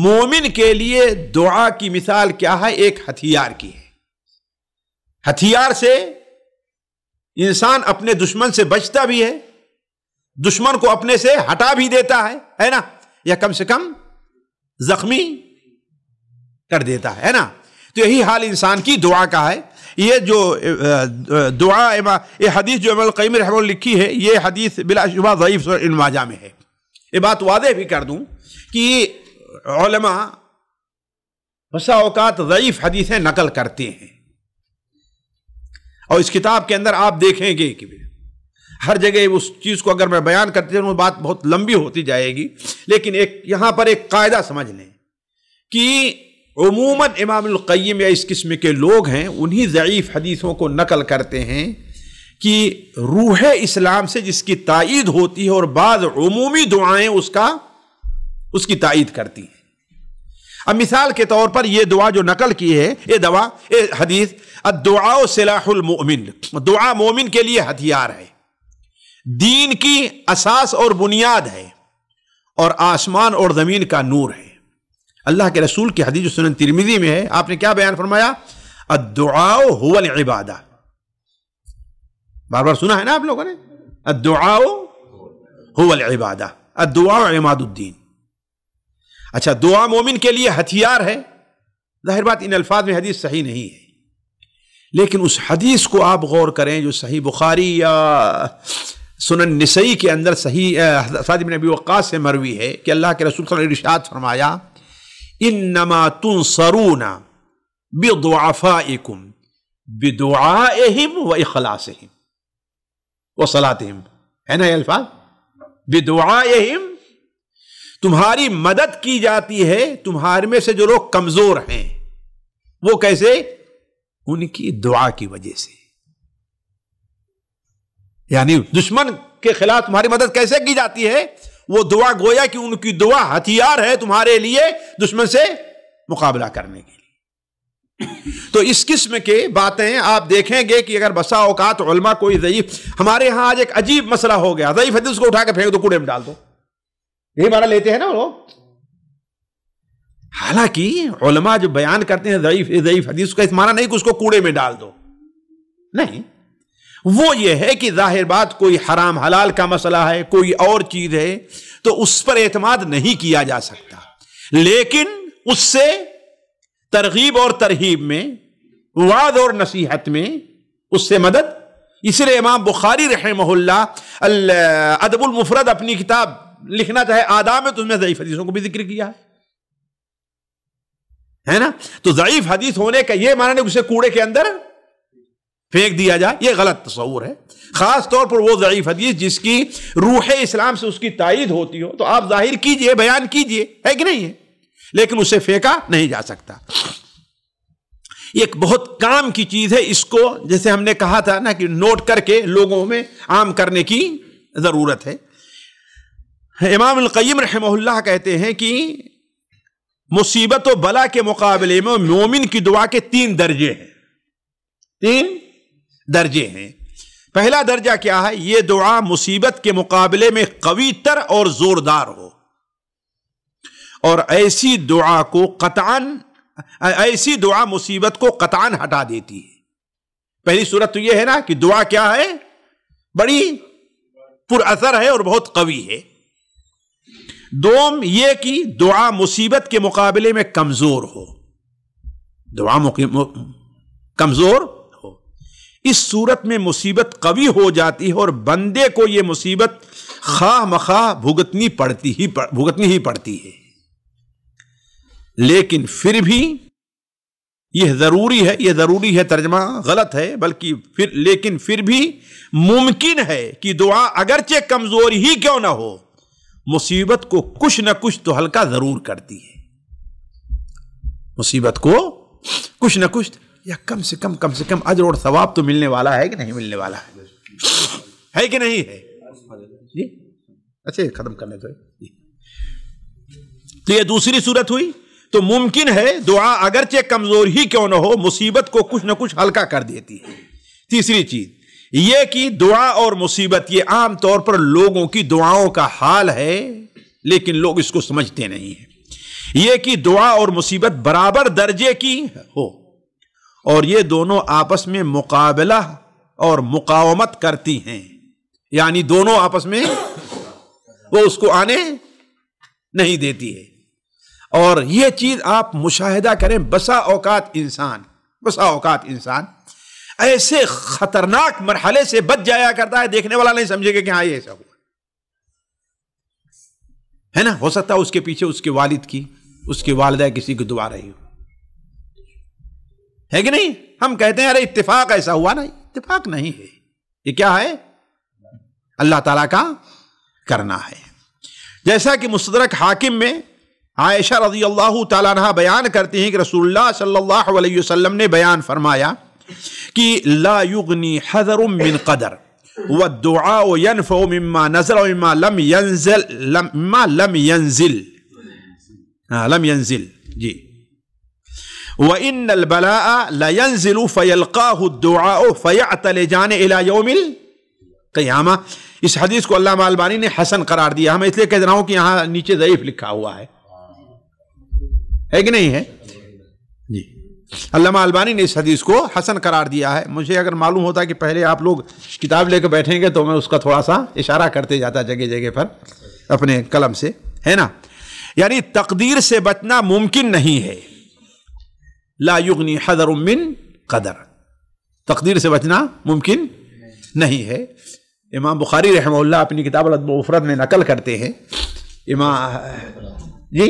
मोमिन के लिए दुआ की मिसाल क्या है एक हथियार की है हथियार से इंसान अपने दुश्मन से बचता भी है दुश्मन को अपने से हटा भी देता है है ना या कम से कम जख्मी कर देता है ना तो यही हाल इंसान की दुआ का है ये जो दुआ ये हदीस जो अमल कईम रहम लिखी है ये हदीस बिलाशुबा ज़यीफ़ इनवाजा में है ये बात वादे भी कर दूँ कि बसाओकात बसा हदीसें नकल करते हैं और इस किताब के अंदर आप देखेंगे कि हर जगह उस चीज़ को अगर मैं बयान करते वो बात बहुत लंबी होती जाएगी लेकिन एक यहाँ पर एक कायदा समझ लें कि उमूमन इमामकैम या इस किस्म के लोग हैं उन्हीं ज़यीफ़ हदीसों को नकल करते हैं कि रूह इस्लाम से जिसकी तइद होती है और बाद अमूमी दुआएं उसका उसकी तइद करती हैं अब मिसाल के तौर पर यह दुआ जो नकल की है ये दवा ये हदीस दुआ सलाहमिन दुआ मोमिन के लिए हथियार है दीन की असास और बुनियाद है और आसमान और ज़मीन का नूर है अल्लाह के रसूल की हदीज सुन तिरमिदी में है आपने क्या बयान फरमाया अदुआओ हुवल इबादा बार बार सुना है ना आप लोगों ने अदुआओ हुवल इबादा अदुआ इमादुद्दीन अच्छा दुआ मोमिन के लिए हथियार है जाहिर बात इन अल्फाज में हदीस सही नहीं है लेकिन उस हदीस को आप गौर करें जो सही बुखारी या सुनन निसई के अंदर सही साद बिन अबी वक्कास से मरवी है कि अल्लाह के रसूल ने इशाद फरमाया इन नमा तुम सरूना बेदुआफ़ाकुम बेदुआम व अखलास व सलातम है ना ये अल्फाज बेदुआम तुम्हारी मदद की जाती है तुम्हारे में से जो लोग कमजोर हैं वो कैसे उनकी दुआ की वजह से यानी दुश्मन के खिलाफ तुम्हारी मदद कैसे की जाती है वो दुआ गोया कि उनकी दुआ हथियार है तुम्हारे लिए दुश्मन से मुकाबला करने के लिए तो इस किस्म के बातें आप देखेंगे कि अगर बसा औकात उलमा कोई ज़यीफ हमारे यहां आज एक अजीब मसला हो गया ज़यीफ हदीस को उठाकर फेंक दो कूड़े में डाल दो यही माना लेते हैं ना वो हालांकि उलमा जो बयान करते हैं ज़यीफ ज़यीफ हदीस का इस माना नहीं कि उसको कूड़े में डाल दो नहीं वो ये है कि जाहिर बात कोई हराम हलाल का मसला है कोई और चीज है तो उस पर एतमाद नहीं किया जा सकता लेकिन उससे तरगीब और तरहीब में वाद और नसीहत में उससे मदद इसलिए इमाम बुखारी रहे अदबुल मुफरद अपनी किताब लिखना चाहे आदा में तो उसमें ज़यीफ हदीसों को भी जिक्र किया है है ना तो ज़यीफ हदीस होने का यह माना नहीं उसे कूड़े के अंदर फेंक दिया जाए यह गलत तस्वूर है ख़ास तौर पर वो ज़यीफ़ हदीस जिसकी रूह इस्लाम से उसकी तायद होती हो तो आप जाहिर कीजिए बयान कीजिए है कि नहीं है लेकिन उसे फेंका नहीं जा सकता एक बहुत काम की चीज़ है इसको जैसे हमने कहा था ना कि नोट करके लोगों में आम करने की ज़रूरत है इमाम कईम रहमल्ला कहते हैं कि मुसीबत और बला के मुकाबले में मोमिन की दुआ के तीन दर्जे हैं तीन दर्जे हैं पहला दर्जा क्या है यह दुआ मुसीबत के मुकाबले में कवी तर और जोरदार हो और ऐसी दुआ को कतान ऐसी दुआ मुसीबत को कतान हटा देती है पहली सूरत तो यह है ना कि दुआ क्या है बड़ी पुरअसर है और बहुत कवि है दोम यह कि दुआ मुसीबत के मुकाबले में कमजोर हो दुआ कमजोर इस सूरत में मुसीबत कवी हो जाती है और बंदे को यह मुसीबत खा मखा भुगतनी पड़ती ही भुगतनी ही पड़ती है लेकिन फिर भी यह ज़रूरी है यह ज़रूरी है तर्जमा गलत है बल्कि फिर लेकिन फिर भी मुमकिन है कि दुआ अगरचे कमज़ोर ही क्यों ना हो मुसीबत को कुछ ना कुछ तो हल्का ज़रूर करती है मुसीबत को कुछ ना कुछ या कम से कम कम से कम अजर और सवाब तो मिलने वाला है कि नहीं मिलने वाला है है कि नहीं है अच्छे खत्म करने तो तो ये दूसरी सूरत हुई तो मुमकिन है दुआ अगरचे कमजोर ही क्यों ना हो मुसीबत को कुछ ना कुछ हल्का कर देती है तीसरी चीज ये कि दुआ और मुसीबत ये आम तौर पर लोगों की दुआओं का हाल है लेकिन लोग इसको समझते नहीं है ये कि दुआ और मुसीबत बराबर दर्जे की हो और ये दोनों आपस में मुकाबला और मुकावमत करती हैं यानी दोनों आपस में वो उसको आने नहीं देती है और ये चीज आप मुशाहिदा करें बसा औकात इंसान बसा औकात इंसान ऐसे खतरनाक मरहले से बच जाया करता है देखने वाला नहीं समझेगा कि हाँ ये ऐसा हुआ है ना हो सकता है उसके पीछे उसके वालिद की उसकी वालदा किसी को दुआ रही हो है कि नहीं हम कहते हैं अरे इत्तेफाक ऐसा हुआ ना इत्तेफाक नहीं है ये क्या है अल्लाह ताला का करना है जैसा कि मुस्तरक हाकिम में आयशा रजी अल्लाह तला बयान करती हैं कि रसूलुल्लाह सल्लल्लाहु अलैहि वसल्लम ने बयान फरमाया कि ला युगनी हजर मिन कदर व दुआ यनफ नजर मम्मा लम यंजल लम लम यंजिल हाँ, लम यंजिल जी इस हदीस को अल्लाह अलबानी ने हसन करार दिया हमें इसलिए कह रहा हूं कि यहां नीचे ज़यीफ लिखा हुआ है है कि नहीं है जी अल्लाह अलबानी ने इस हदीस को हसन करार दिया है मुझे अगर मालूम होता कि पहले आप लोग किताब लेकर बैठेंगे तो मैं उसका थोड़ा सा इशारा करते जाता जगह जगह पर अपने कलम से है ना यानी तकदीर से बचना मुमकिन नहीं है ला युगनी हदर मिन कदर तकदीर से बचना मुमकिन नहीं है इमाम बुखारी रहमल्ला अपनी किताब मफरत में नकल करते हैं इमाम जी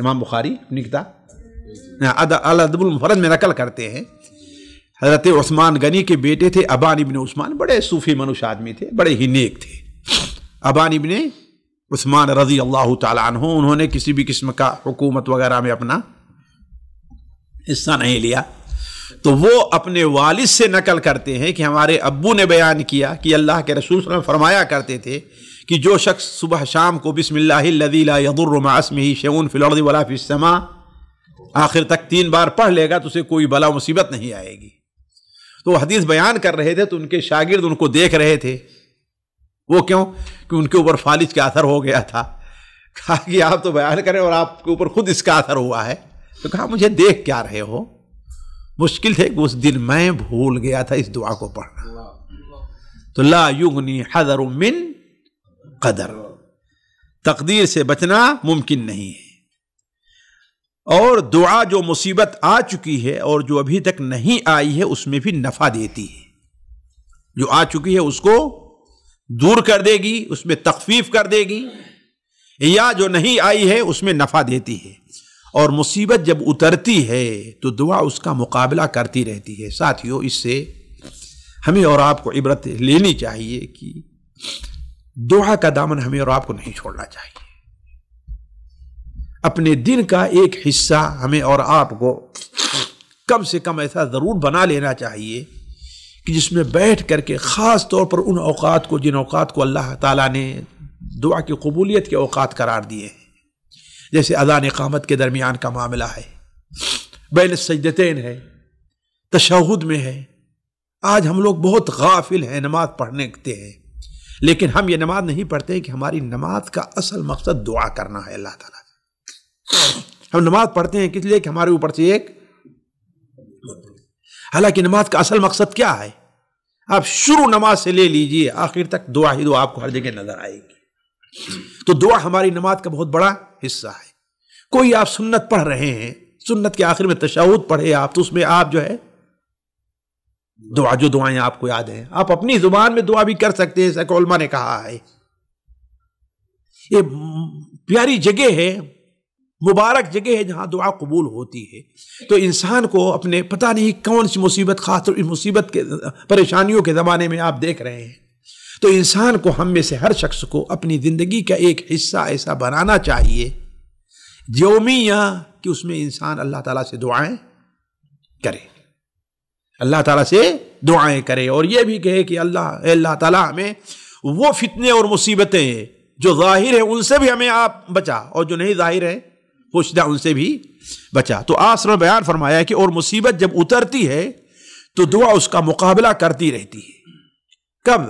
इमाम बुखारी अपनी किताब अलदबुलमफरत में नकल करते हैं हज़रत उस्मान गनी के बेटे थे अबान इबन उस्मान बड़े सूफ़ी मनुष्य आदमी थे बड़े ही नेक थे अबान इबन उस्मान रज़ी अल्लाह तहों उन्होंने किसी भी किस्म का हुकूमत वगैरह में अपना हिस्सा नहीं लिया तो वो अपने वालिद से नकल करते हैं कि हमारे अब्बू ने बयान किया कि अल्लाह के रसूल ने फरमाया करते थे कि जो शख्स सुबह शाम को बिसमिल्लादुर्रमासम ही फिलौदी वला आखिर तक तीन बार पढ़ लेगा तो उसे कोई बला मुसीबत नहीं आएगी तो हदीस बयान कर रहे थे तो उनके शागिर्द उनको देख रहे थे वो क्यों कि उनके ऊपर फालिज का असर हो गया था कहा कि आप तो बयान करें और आपके ऊपर खुद इसका असर हुआ है तो कहा मुझे देख क्या रहे हो मुश्किल थे कि उस दिन मैं भूल गया था इस दुआ को पढ़ना तो ला युगनी हजर उमिन कदर तकदीर से बचना मुमकिन नहीं है और दुआ जो मुसीबत आ चुकी है और जो अभी तक नहीं आई है उसमें भी नफा देती है जो आ चुकी है उसको दूर कर देगी उसमें तकफीफ कर देगी या जो नहीं आई है उसमें नफा देती है और मुसीबत जब उतरती है तो दुआ उसका मुकाबला करती रहती है साथियों इससे हमें और आपको इबरत लेनी चाहिए कि दुआ का दामन हमें और आपको नहीं छोड़ना चाहिए अपने दिन का एक हिस्सा हमें और आपको कम से कम ऐसा ज़रूर बना लेना चाहिए कि जिसमें बैठ करके ख़ास तौर पर उन औकात को जिन औकात को अल्लाह ताला ने दुआ की कबूलियत के औकात करार दिए हैं जैसे अजान कामत के दरमियान का मामला है बैन सजदतैन है तशहद में है आज हम लोग बहुत गाफिल हैं नमाज पढ़ने के हैं लेकिन हम ये नमाज नहीं पढ़ते कि हमारी नमाज का असल मकसद दुआ करना है अल्लाह ताला हम नमाज पढ़ते हैं किस लिए कि हमारे ऊपर से एक हालांकि नमाज का असल मकसद क्या है आप शुरू नमाज से ले लीजिए आखिर तक दुआ ही दुआ आपको हर जगह नजर आएगी तो दुआ हमारी नमाज का बहुत बड़ा हिस्सा है कोई आप सुन्नत पढ़ रहे हैं सुन्नत के आखिर में तशाउद पढ़े आप तो उसमें आप जो है दुआ जो दुआएं आपको याद हैं आप अपनी जुबान में दुआ भी कर सकते हैं सकोलमा ने कहा है ये प्यारी जगह है मुबारक जगह है जहां दुआ कबूल होती है तो इंसान को अपने पता नहीं कौन सी मुसीबत खास मुसीबत के परेशानियों के ज़माने में आप देख रहे हैं तो इंसान को हम में से हर शख्स को अपनी जिंदगी का एक हिस्सा ऐसा बनाना चाहिए योमिया कि उसमें इंसान अल्लाह ताला से दुआएं करे अल्लाह ताला से दुआएं करे और यह भी कहे कि अल्लाह अल्लाह ताला हमें वो फितने और मुसीबतें जो जाहिर है उनसे भी हमें आप बचा और जो नहीं जाहिर है पूछना उनसे भी बचा तो आसर बयान फरमाया कि और मुसीबत जब उतरती है तो दुआ उसका मुकाबला करती रहती है कब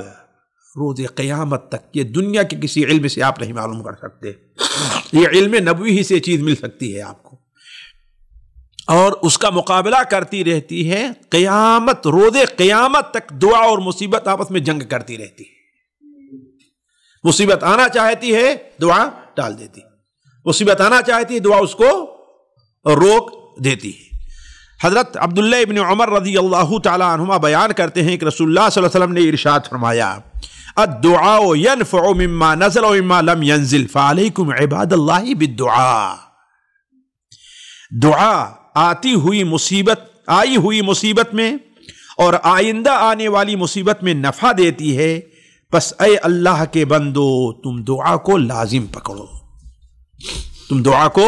रोज़ क़यामत तक ये दुनिया के किसी इल्म से आप नहीं मालूम कर सकते ये इल्म नबवी ही से चीज़ मिल सकती है आपको और उसका मुकाबला करती रहती है क़यामत रोज़ क़यामत तक दुआ और मुसीबत आपस में जंग करती रहती है मुसीबत आना चाहती है दुआ डाल देती मुसीबत आना चाहती है दुआ उसको रोक देती है हज़रत अब्दुल्ला इबन उमर रदी अल्लाह तुमा बयान करते हैं कि रसुल्ला वसम ने इरशाद फरमाया الدعاء ينفع مما نزل ومما لم ينزل فعليكم عباد الله بالدعاء दुआ आती हुई मुसीबत आई हुई मुसीबत में और आइंदा आने वाली मुसीबत में नफा देती है बस अय अल्लाह के बंदो तुम दुआ को लाजिम पकड़ो तुम दुआ को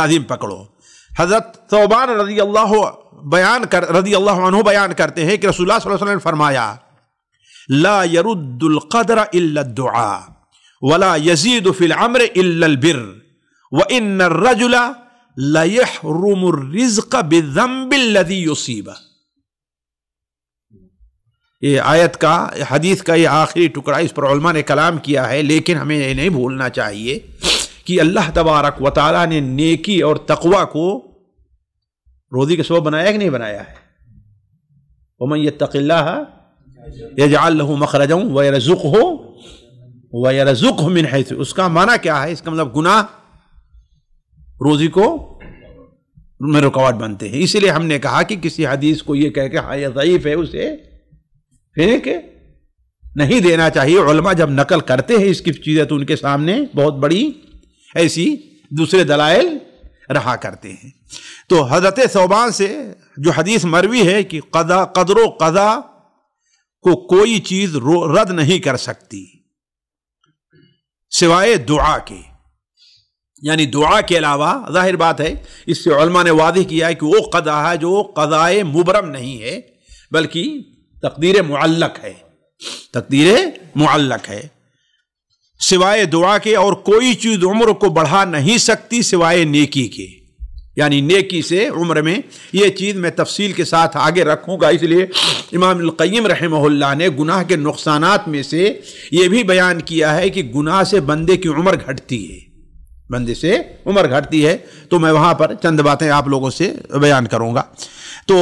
लाजिम पकड़ो हजरत तोबान रजी अल्लाह बयान कर रजी अल्लाह बयान करते हैं कि रसुल्ला वसल्लम ने फरमाया لا يرد القدر إلا الدعاء ولا يزيد في العمر إلا البر وإن الرجل ليحرم الرزق بالذنب الذي يصيبه ये आयत का हदीस का ये आखिरी टुकड़ा इस पर उलमा ने कलाम किया है लेकिन हमें ये नहीं भूलना चाहिए कि अल्लाह तबारक व ताली ने नेकी और तकवा को रोज़ी के सबब बनाया कि नहीं बनाया है उमैत तकिल्ला यजाल मखरज व रजुक हो व रजुक मिन है उसका माना क्या है इसका मतलब गुनाह रोजी को में रुकावट बनते हैं इसीलिए हमने कहा कि किसी हदीस को यह कह के हाँ यह है उसे फेंक नहीं देना चाहिए उलमा जब नकल करते हैं इसकी चीज़ें तो उनके सामने बहुत बड़ी ऐसी दूसरे दलाइल रहा करते हैं तो हजरत सोबान से जो हदीस मरवी है कि कदा कदरो कदा को कोई चीज रद्द नहीं कर सकती सिवाय दुआ के यानी दुआ के अलावा जाहिर बात है इससे उलमा ने वादे किया है कि वो कदा है जो कदाए मुबरम नहीं है बल्कि तकदीर मुअल्लक है तकदीर मुअल्लक है सिवाय दुआ के और कोई चीज़ उम्र को बढ़ा नहीं सकती सिवाय नेकी के यानी नेकी से उम्र में ये चीज़ मैं तफसील के साथ आगे रखूँगा इसलिए इमाम रहमल्ला ने गुनाह के नुकसान में से ये भी बयान किया है कि गुनाह से बंदे की उम्र घटती है बंदे से उम्र घटती है तो मैं वहाँ पर चंद बातें आप लोगों से बयान करूँगा तो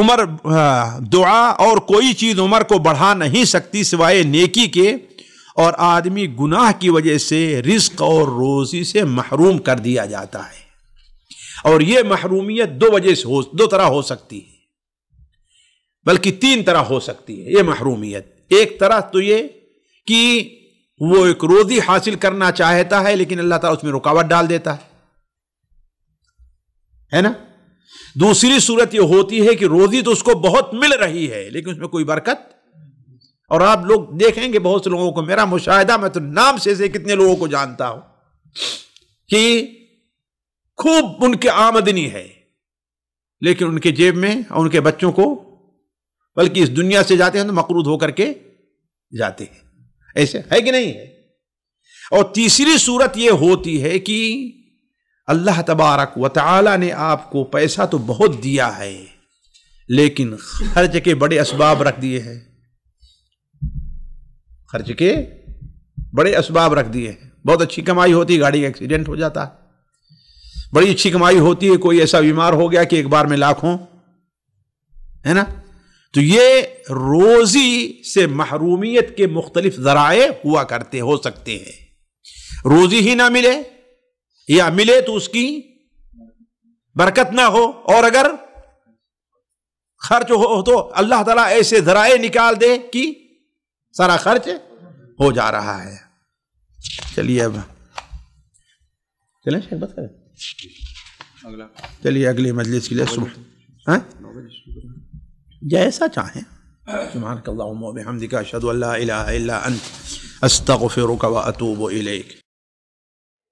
उम्र हाँ, दुआ और कोई चीज़ उम्र को बढ़ा नहीं सकती सिवाए नेकी के और आदमी गुनाह की वजह से रिस्क और रोज़ी से महरूम कर दिया जाता है और यह महरूमियत दो वजह से हो दो तरह हो सकती है बल्कि तीन तरह हो सकती है ये महरूमियत एक तरह तो ये कि वो एक रोजी हासिल करना चाहता है लेकिन अल्लाह ताला उसमें रुकावट डाल देता है है ना दूसरी सूरत ये होती है कि रोजी तो उसको बहुत मिल रही है लेकिन उसमें कोई बरकत और आप लोग देखेंगे बहुत से लोगों को मेरा मुशाहिदा मैं तो नाम से से कितने लोगों को जानता हूं कि खूब उनकी आमदनी है लेकिन उनके जेब में और उनके बच्चों को बल्कि इस दुनिया से जाते हैं तो मकरूद होकर के जाते हैं ऐसे है कि नहीं है और तीसरी सूरत यह होती है कि अल्लाह तबारक व ने आपको पैसा तो बहुत दिया है लेकिन खर्च के बड़े इसबाब रख दिए हैं खर्च के बड़े इसबाब रख दिए हैं बहुत अच्छी कमाई होती गाड़ी का एक्सीडेंट हो जाता है बड़ी अच्छी कमाई होती है कोई ऐसा बीमार हो गया कि एक बार में लाखों है ना तो ये रोजी से महरूमियत के मुख्तलिफ जराए हुआ करते हो सकते हैं रोजी ही ना मिले या मिले तो उसकी बरकत ना हो और अगर खर्च हो तो अल्लाह ताला ऐसे जराए निकाल दे कि सारा खर्च हो जा रहा है चलिए अब चले शरबत करें चलिए अगली मजलिस के लिए सुबह हैं जैसा चाहें सुबह हमदिका शद अल्ला अंत अस्तफ़िर व अतूब इलेक